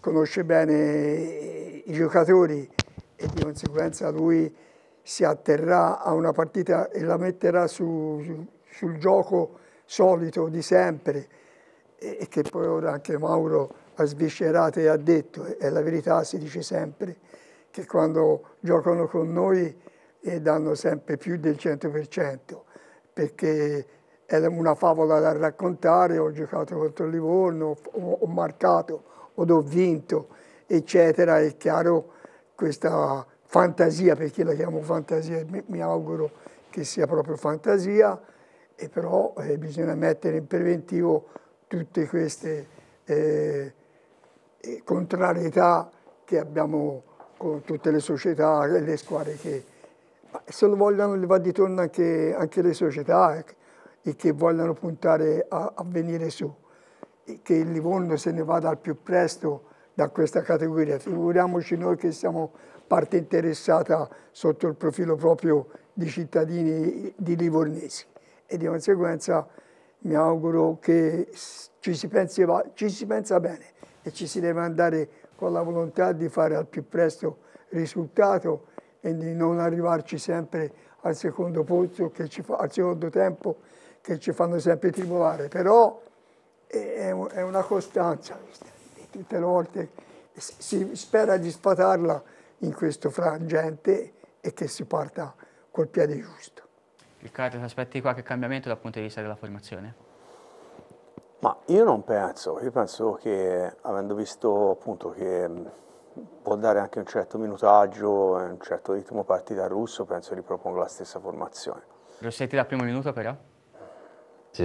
conosce bene i giocatori e di conseguenza lui si atterrà a una partita e la metterà su, su, sul gioco solito di sempre e, e, che poi ora anche Mauro ha sviscerato e ha detto, è la verità si dice sempre, che quando giocano con noi eh, danno sempre più del 100% perché è una favola da raccontare, ho giocato contro il Livorno, ho, ho marcato, ed ho vinto, eccetera, è chiaro questa fantasia, perché la chiamo fantasia, mi, mi auguro che sia proprio fantasia, e però eh, bisogna mettere in preventivo tutte queste eh, eh contrarietà che abbiamo con tutte le società e le squadre che se lo vogliono le va di torno anche, anche le società. Ecco e che vogliono puntare a, a venire su, e che il Livorno se ne vada al più presto da questa categoria. Figuriamoci noi che siamo parte interessata sotto il profilo proprio di cittadini di livornesi e di conseguenza mi auguro che ci si, pensi, ci si pensa bene e ci si deve andare con la volontà di fare al più presto risultato e di non arrivarci sempre al secondo, posto, fa, al secondo tempo che ci fanno sempre tribolare, però è, è una costanza, tutte le volte si spera di sfatarla in questo frangente e che si parta col piede giusto. Riccardo, ti aspetti qualche cambiamento dal punto di vista della formazione? Ma io non penso, io penso che avendo visto appunto che mm, può dare anche un certo minutaggio, un certo ritmo partita russo, penso ripropongo la stessa formazione. Rossetti dal primo minuto però?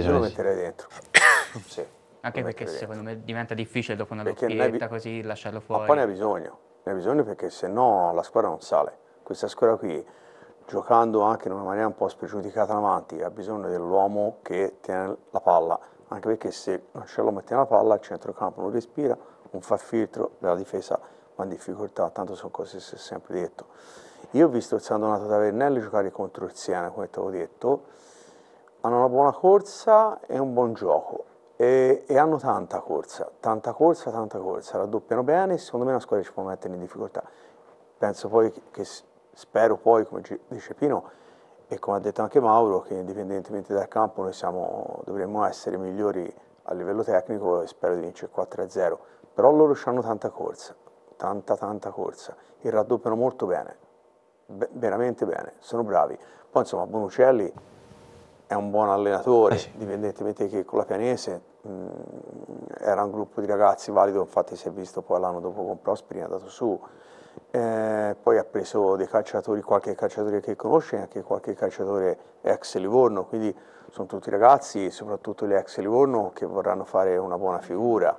Sì, Io lo metterei dentro. sì, Anche perché secondo me diventa difficile dopo una perché doppietta così lasciarlo fuori. Ma poi ne ha bisogno, ne ha bisogno perché se no la squadra non sale. Questa squadra qui, giocando anche in una maniera un po' spregiudicata davanti, ha bisogno dell'uomo che tiene la palla. Anche perché se non ce l'uomo che la palla, il centrocampo non respira, non fa filtro, la difesa ma in difficoltà, tanto sono cose che si è sempre detto. Io ho visto il San Donato Tavernelli giocare contro il Siena, come ti avevo detto, hanno una buona corsa e un buon gioco e, e hanno tanta corsa, tanta corsa, tanta corsa, raddoppiano bene e secondo me la squadra ci può mettere in difficoltà. Penso poi che, spero poi, come dice Pino, e come ha detto anche Mauro, che indipendentemente dal campo noi siamo, dovremmo essere migliori a livello tecnico e spero di vincere 4-0. Però loro hanno tanta corsa, tanta tanta corsa e raddoppiano molto bene, Be veramente bene, sono bravi. Poi insomma Bonucelli è un buon allenatore, eh sì. indipendentemente che con la Pianese mh, mm, era un gruppo di ragazzi valido, infatti si è visto poi l'anno dopo con Prosperi è andato su, eh, poi ha preso dei calciatori, qualche calciatore che conosce, anche qualche calciatore ex Livorno, quindi sono tutti ragazzi, soprattutto gli ex Livorno, che vorranno fare una buona figura.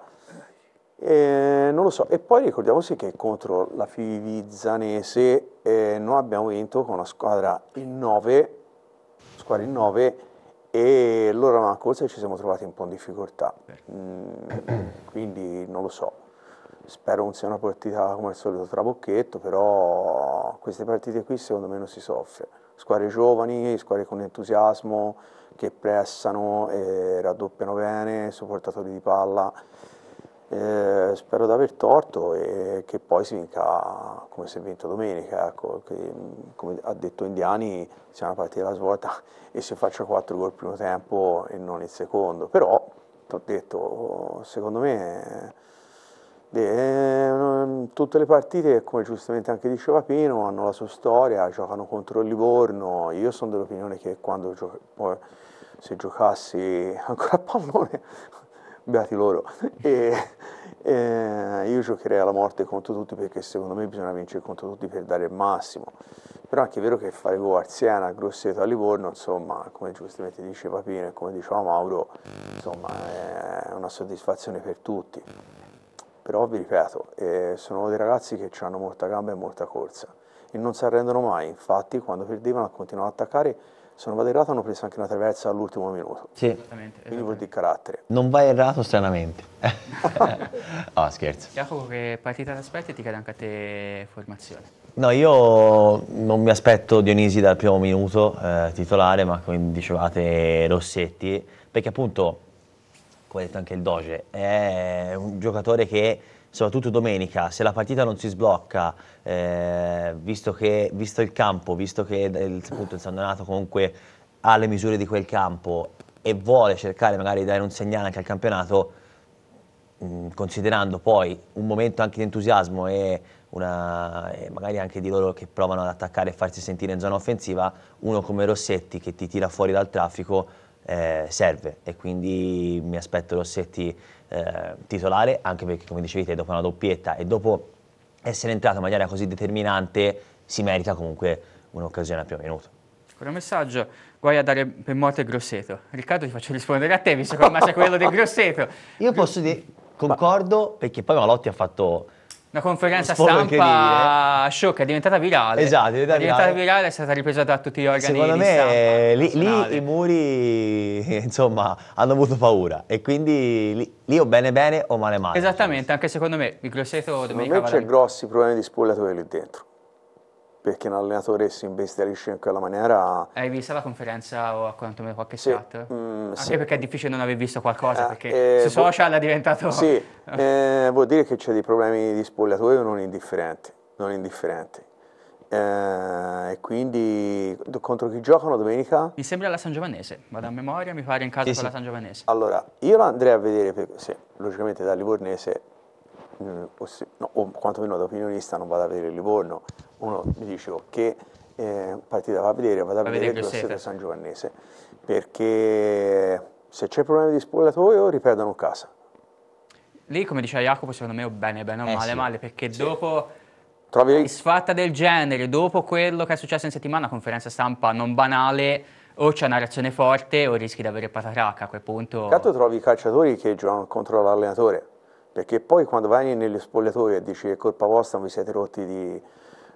Eh, non lo so, e poi ricordiamoci che contro la Fivizzanese eh, noi abbiamo vinto con una squadra in 9 squadra in 9 e loro avevano corsa e ci siamo trovati un po' in difficoltà, mm, quindi non lo so, spero non sia una partita come al solito trabocchetto, però queste partite qui secondo me non si soffre, squadre giovani, squadre con entusiasmo, che pressano, eh, raddoppiano bene, supportatori di palla, eh, spero di aver torto e che poi si vinca come si è vinto domenica, ecco, che, come ha detto Indiani sia una partita alla svolta e si faccia 4 gol il primo tempo e non il secondo, però ti ho detto secondo me eh, tutte le partite come giustamente anche diceva Pino hanno la sua storia, giocano contro il Livorno, io sono dell'opinione che quando gioco, poi, se giocassi ancora a pallone beati loro, e, eh, io giocherei alla morte contro tutti perché secondo me bisogna vincere contro tutti per dare il massimo. Però anche è vero che fare go a Siena, a Grosseto, a Livorno, insomma, come giustamente dice Papino e come diceva Mauro, insomma, è una soddisfazione per tutti. Però vi ripeto, eh, sono dei ragazzi che hanno molta gamba e molta corsa e non si arrendono mai, infatti quando perdevano continuano ad attaccare se non vado errato hanno preso anche una traversa all'ultimo minuto. Sì. Esattamente, Quindi vuol dire carattere. Non vai errato stranamente. oh, scherzo. Jacopo, che partita ti aspetti e ti chiede anche a te formazione? No, io non mi aspetto Dionisi dal primo minuto eh, titolare, ma come dicevate Rossetti, perché appunto, come ha detto anche il Doge, è un giocatore che soprattutto domenica, se la partita non si sblocca, eh, visto, che, visto il campo, visto che il, appunto, il San Donato comunque ha le misure di quel campo e vuole cercare magari di dare un segnale anche al campionato, mh, mm, considerando poi un momento anche di entusiasmo e, una, e magari anche di loro che provano ad attaccare e farsi sentire in zona offensiva, uno come Rossetti che ti tira fuori dal traffico eh, serve e quindi mi aspetto Rossetti eh, titolare, anche perché come dicevi te, dopo una doppietta e dopo essere entrato in maniera così determinante, si merita comunque un'occasione a primo minuto. Ancora messaggio, guai a dare per morte il Grosseto. Riccardo ti faccio rispondere a te, visto che è quello del Grosseto. Io posso dire, concordo, perché poi Malotti ha fatto una conferenza stampa show che è diventata virale. Esatto, è diventata, è diventata virale. virale. è stata ripresa da tutti gli organi Secondo me lì, lì, i muri, insomma, hanno avuto paura e quindi lì, lì o bene bene o male male. Esattamente, anche secondo me, il grosseto domenica... Secondo me c'è grossi problemi di spogliatoio lì dentro perché un allenatore si imbestialisce in quella maniera. Hai visto la conferenza o quantomeno qualche sì, chat? Mm, Anche sì. perché è difficile non aver visto qualcosa, eh, perché eh, su social è diventato... Sì, eh, vuol dire che c'è dei problemi di spogliatoio non indifferenti, non indifferenti. Eh, e quindi contro chi giocano domenica? Mi sembra la San Giovanese, vado a memoria, mi pare in casa sì, con la San Giovanese. Allora, io la andrei a vedere, perché, sì, logicamente da Livornese, mh, mm, o, no, o quantomeno da opinionista non vado a vedere il Livorno, uno mi dice che eh, partita va a vedere, vado a va vedere il Grosseto San Giovannese, perché se c'è problema di spogliatoio riperdano casa. Lì, come diceva Jacopo, secondo me è bene, bene o eh male, sì. male, perché sì. dopo Trovi... disfatta del genere, dopo quello che è successo in settimana, conferenza stampa non banale, o c'è una reazione forte o rischi di avere patatracca a quel punto. intanto trovi i calciatori che giocano contro l'allenatore, perché poi quando vai nelle spogliatoio e dici che colpa vostra vi siete rotti di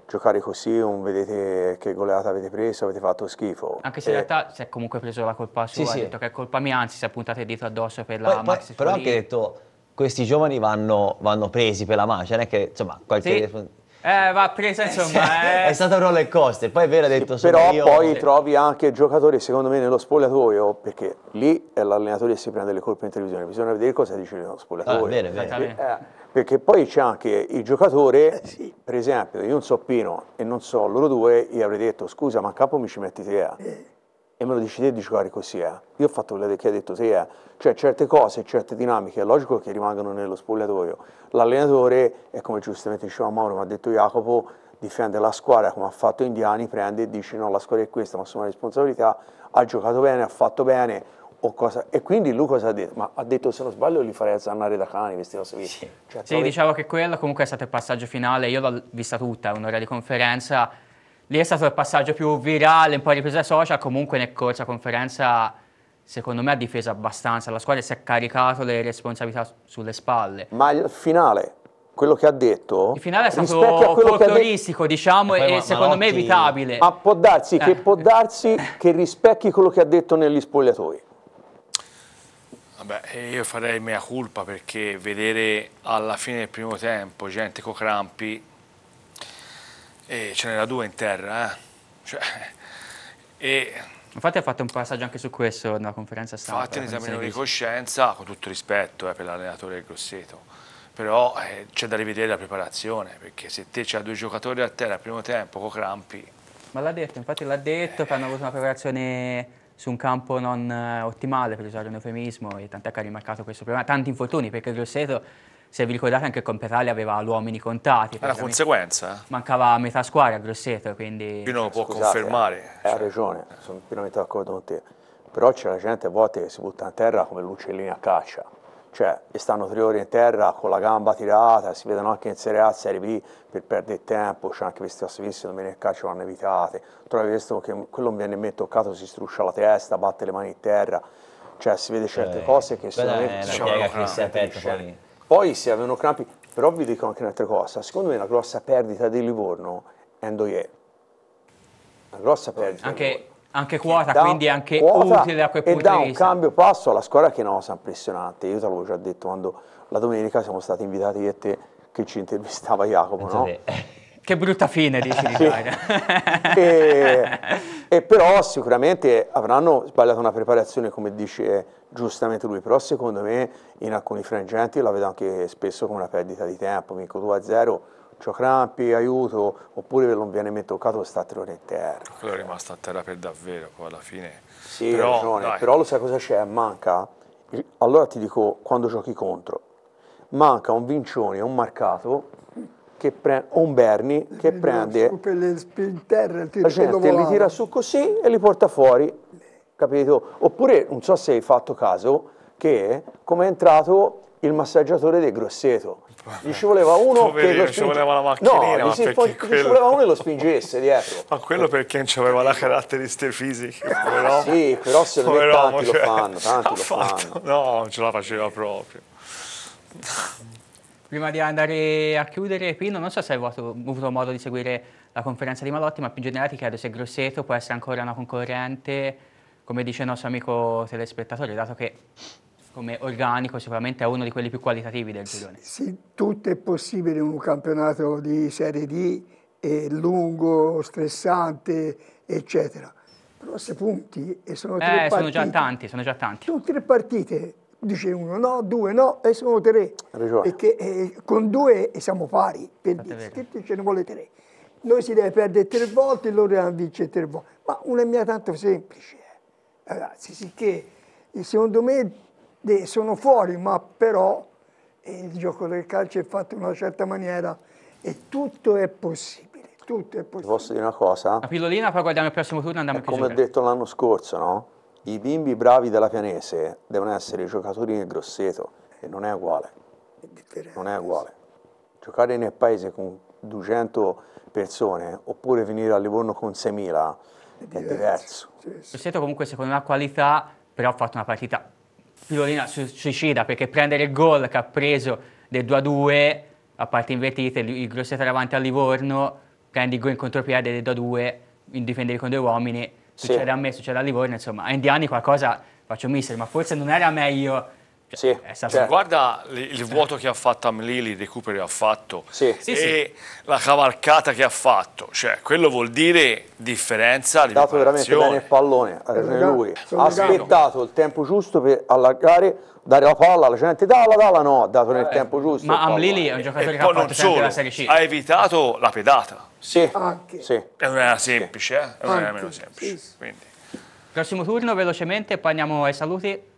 giocare così non vedete che goleata avete preso, avete fatto schifo. Anche se e... in eh, realtà si è comunque preso la colpa sua, sì, ha detto che è colpa mia, anzi si è puntato il dito addosso per la poi, Però ha anche detto, questi giovani vanno, vanno presi per la mancia, non è che, insomma, qualche... Sì. Eh, va presa eh, insomma. Eh. è stato un roller coaster, poi è vero, ha detto sì, Però io... poi trovi anche giocatori, secondo me, nello spogliatoio, perché lì è l'allenatore che si prende le colpe in televisione, bisogna vedere cosa dice nello spogliatoio. Ah, bene, bene. Eh, perché poi c'è anche il giocatore, eh, sì. per esempio, io non so Pino e non so loro due, io avrei detto scusa ma a capo mi ci metti te eh. eh. e me lo dici te di giocare così. Eh. Io ho fatto quello che hai detto te, eh. cioè certe cose, certe dinamiche, è logico che rimangano nello spogliatoio. L'allenatore, è come giustamente diceva Mauro, mi ha detto Jacopo, difende la squadra come ha fatto Indiani, prende e dice no la squadra è questa, ma sono responsabilità, ha giocato bene, ha fatto bene, Cosa, e quindi lui cosa ha detto? Ma ha detto se non sbaglio li farei azzannare da cani questi nostri sì. Cioè, sì, diciamo che quello comunque è stato il passaggio finale, io l'ho vista tutta, un'ora di conferenza, lì è stato il passaggio più virale, un po' ripresa ai social, comunque nel corso a conferenza secondo me ha difeso abbastanza, la squadra si è caricata le responsabilità sulle spalle. Ma il finale, quello che ha detto il finale è stato folcloristico diciamo e, poi, e ma, secondo Manotti... me evitabile ma può darsi, eh. che, può darsi che rispecchi quello che ha detto negli spogliatoi Beh, io farei mea colpa perché vedere alla fine del primo tempo gente con crampi, e ce n'era due in terra, eh? cioè, e Infatti ha fatto un passaggio anche su questo nella conferenza stampa. Infatti un esame di coscienza, con tutto rispetto eh, per l'allenatore del Grosseto, però eh, c'è da rivedere la preparazione, perché se te c'ha due giocatori a terra al primo tempo con crampi... Ma l'ha detto, infatti l'ha detto eh, che hanno avuto una preparazione su un campo non eh, ottimale, per usare un eufemismo, e tant'è che ha rimarcato questo problema. Tanti infortuni, perché Grosseto, se vi ricordate, anche con Petaglia aveva uomini contati. Era la conseguenza? Eh? Mancava metà squadra a Grosseto, quindi... Pino lo può Scusate, confermare. Eh, cioè. Ha cioè... ragione, sono pienamente d'accordo con te. Però c'è la gente a volte che si butta in terra come l'uccellino a caccia cioè gli stanno tre ore in terra con la gamba tirata, si vedono anche in Serie A, Serie B per perdere tempo, c'è anche questi assivisti domenica calcio vanno evitate, trovi questo che quello mi viene in mente toccato, si struscia la testa, batte le mani in terra, cioè si vede certe eh, cose che sicuramente diciamo, che si cioè, poi. poi se avevano crampi, però vi dico anche un'altra cosa, secondo me la grossa perdita di Livorno è Ndoye, una grossa perdita. Anche anche quota, da, quindi anche quota utile da quel punto di vista. E dà un cambio passo alla squadra che è una cosa impressionante. Io te l'avevo già detto quando la domenica siamo stati invitati io e te che ci intervistava Jacopo, no? Che brutta fine, dici di e, e però sicuramente avranno sbagliato una preparazione, come dice giustamente lui, però secondo me in alcuni frangenti la vedo anche spesso come una perdita di tempo, Mico 2 0 ho crampi, aiuto, oppure non viene mai toccato sta a terra in terra. Quello è rimasto a terra per davvero, poi alla fine. Sì, però, ragione, però lo sai cosa c'è? Manca, allora ti dico, quando giochi contro, manca un vincione, un marcato che pre- un Berni che le eh, prende le spinterre, la gente li tira su così e li porta fuori capito? Oppure, non so se hai fatto caso, che come è entrato il massaggiatore del Grosseto. Gli ci voleva uno Poverino, che lo spinge... ci voleva la macchinina, no, gli, poi, quello... ci voleva uno che lo spingesse dietro. ma quello perché non aveva la caratteristica fisica, ah, però... sì, però se lo tanti cioè... lo fanno, tanti lo fanno. No, non ce la faceva proprio. Prima di andare a chiudere, Pino, non so se hai avuto, avuto modo di seguire la conferenza di Malotti, ma più in generale ti chiedo se Grosseto può essere ancora una concorrente, come dice il nostro amico telespettatore, dato che come organico sicuramente è uno di quelli più qualitativi del girone. Se tutto è possibile in un campionato di Serie D, è lungo, stressante, eccetera. Però se punti e sono eh, tre partite... sono già tanti, sono già tanti. Tutte le partite, dice uno no, due no, e sono tre. Ragione. Perché eh, con due eh, siamo pari, per dire, ce ne vuole tre. Noi si deve perdere tre volte e loro devono vincere tre volte. Ma una mia tanto semplice. Eh. Ragazzi, sicché secondo me sono fuori, ma però eh, il gioco del calcio è fatto in una certa maniera e tutto è possibile. Tutto è possibile. Posso dire una cosa? La pillolina, poi guardiamo il prossimo turno e andiamo è a Come ho detto l'anno scorso, no? I bimbi bravi della pianese devono essere i giocatori nel grosseto e non è uguale. È non è uguale. Giocare nel paese con 200 persone oppure venire a Livorno con 6.000 è diverso. È diverso. Sì, sì. Grosseto comunque secondo me ha qualità, però ha fatto una partita si suicida perché prendere il gol che ha preso del 2-2 a parte invertite, il Grosseto era davanti al Livorno, prendi il gol in contropiede del 2-2, in difendere con due uomini, succede sì. a me, succede a Livorno, insomma, a Indiani qualcosa faccio mister, ma forse non era meglio cioè, sì, stato... certo. Guarda il vuoto che ha fatto Amlili, il recupero che ha fatto sì. Sì, e la cavalcata che ha fatto, cioè, quello vuol dire differenza Ha dato veramente bene il pallone, eh, eh, eh, ha aspettato il tempo giusto per allargare dare la palla alla gente, dalla, dalla no, ha dato nel eh, tempo giusto. Ma Amlili è un giocatore e che ha fatto solo, la Serie C. Ha evitato la pedata. Sì, Anche. Ah, sì. E non era semplice, eh? non era ah, meno semplice. Quindi. Prossimo turno, velocemente, poi andiamo ai saluti.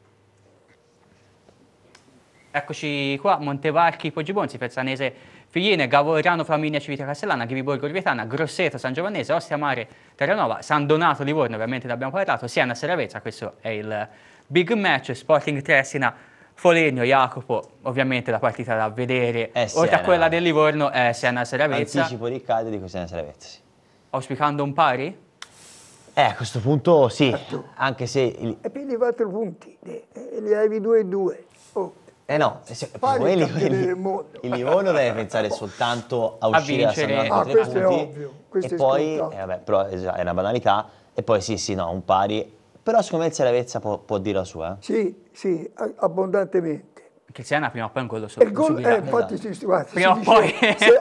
Eccoci qua, Montevarchi, Poggibonsi, Fezzanese, Figline, Gavorano, Flaminia, Civita Castellana, Ghibiborgo, Vietana, Grosseto, San Giovannese, Ostia Mare, Terranova, San Donato, Livorno, ovviamente ne abbiamo parlato, Siena, Seravezza, questo è il big match, Sporting Tessina, Folegno, Jacopo, ovviamente la partita da vedere, è oltre a quella del Livorno è Siena, Seravezza. Anticipo di Riccardo dico Siena, Seravezza, sì. Auspicando un pari? Eh, a questo punto sì, certo. anche se... Il... E prendi quattro punti, ne eh, eh, avevi due e due, Oh. Eh no, eh se, poi il, il, il Livorno deve pensare soltanto a uscire a, vincere. a 73 ah, punti ovvio, e poi, eh, vabbè, però eh, è una banalità, e poi sì sì no, un pari, però secondo me il Seravezza può, può dire la sua. Eh? Sì, sì, abbondantemente. Perché se è una prima o poi un gol lo il gol, eh, infatti, esatto. guarda, prima o poi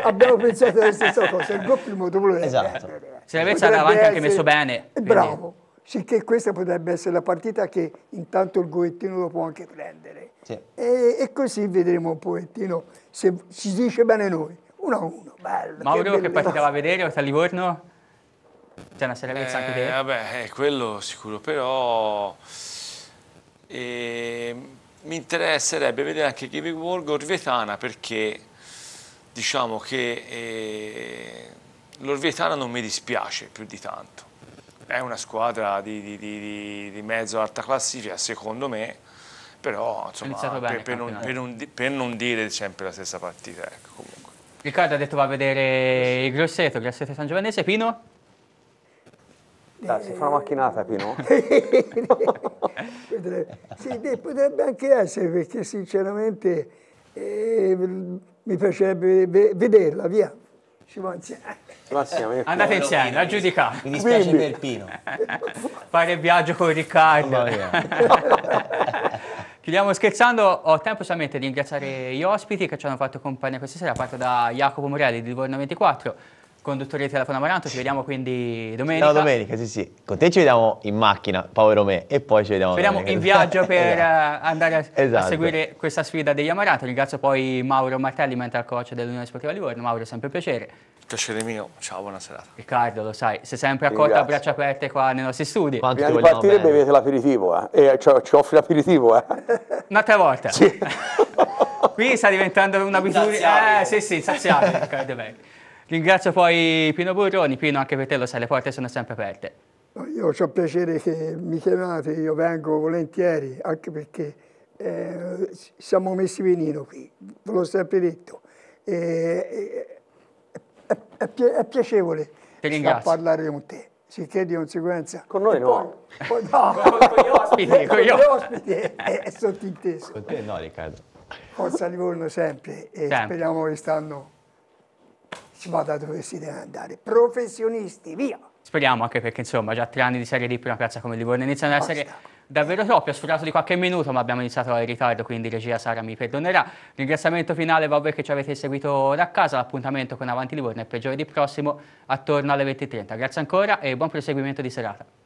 abbiamo pensato alla stessa cosa, il gol prima o dopo lo Esatto. Eh, se l'avesse davanti anche messo bene. È bravo. Sicché questa potrebbe essere la partita che intanto il Goettino lo può anche prendere. Sì. E, e, così vedremo un pochettino se ci dice bene noi. 1-1, bello. Mauro che, che partita va a vedere, oltre a Livorno? C'è una servenza eh, anche te? Vabbè, è eh, quello sicuro, però... Eh, mi interesserebbe vedere anche Giving Borgo Orvietana perché diciamo che eh, l'Orvietana non mi dispiace più di tanto è una squadra di, di, di, di mezzo alta classifica, secondo me, però insomma, per, per, non, per, non, per, non, dire sempre la stessa partita. Ecco, Riccardo ha detto va a vedere il Grosseto, il Grosseto San Giovannese, Pino? Dai, si fa una macchinata Pino? sì, potrebbe anche essere perché sinceramente eh, mi piacerebbe vederla, via. Ci mangia. Prossima, Andate insieme, a giudicare. Mi dispiace Bimbi. per Pino. Fare viaggio con Riccardo. Chiudiamo scherzando, ho tempo solamente di ringraziare gli ospiti che ci hanno fatto compagnia questa sera, parto da Jacopo Morelli di Livorno 24, conduttori di Telefono Amaranto, ci vediamo quindi domenica. Ciao domenica, sì, sì. Con te ci vediamo in macchina, povero me, e poi ci vediamo. Ci vediamo domenica. in viaggio per esatto. Eh, andare a, esatto. a, seguire questa sfida degli Amaranto. Ringrazio poi Mauro Martelli, mental coach dell'Unione Sportiva Livorno. Mauro, sempre un piacere. Piacere mio, ciao, buona serata. Riccardo, lo sai, sei sempre accolto a braccia aperte qua nei nostri studi. Quanto Prima di partire bene. bevete l'aperitivo, eh? eh cioè, ci offri l'aperitivo, eh? Un'altra volta. Sì. Qui sta diventando un'abitudine. Eh, sì, sì, saziabile, Riccardo, bene. Ringrazio poi Pino Burroni, Pino anche per te lo sai, le porte sono sempre aperte. Io ho piacere che mi chiamate, io vengo volentieri, anche perché eh, siamo messi benino qui, ve l'ho sempre detto. E, è, è, è, piacevole parlare con te sicché di conseguenza. Con noi no. Poi, no. con, con gli ospiti, con gli ospiti è, eh, è sottinteso. Con te no, Riccardo. Forza Livorno sempre e sempre. speriamo che stanno vada dove si deve andare, professionisti, via. Speriamo anche perché insomma già tre anni di Serie di prima piazza come Livorno iniziano ad essere davvero troppi, ho sforato di qualche minuto ma abbiamo iniziato in ritardo quindi regia Sara mi perdonerà. Ringraziamento finale va voi che ci avete seguito da casa, l'appuntamento con Avanti Livorno è per giovedì prossimo attorno alle 20.30. Grazie ancora e buon proseguimento di serata.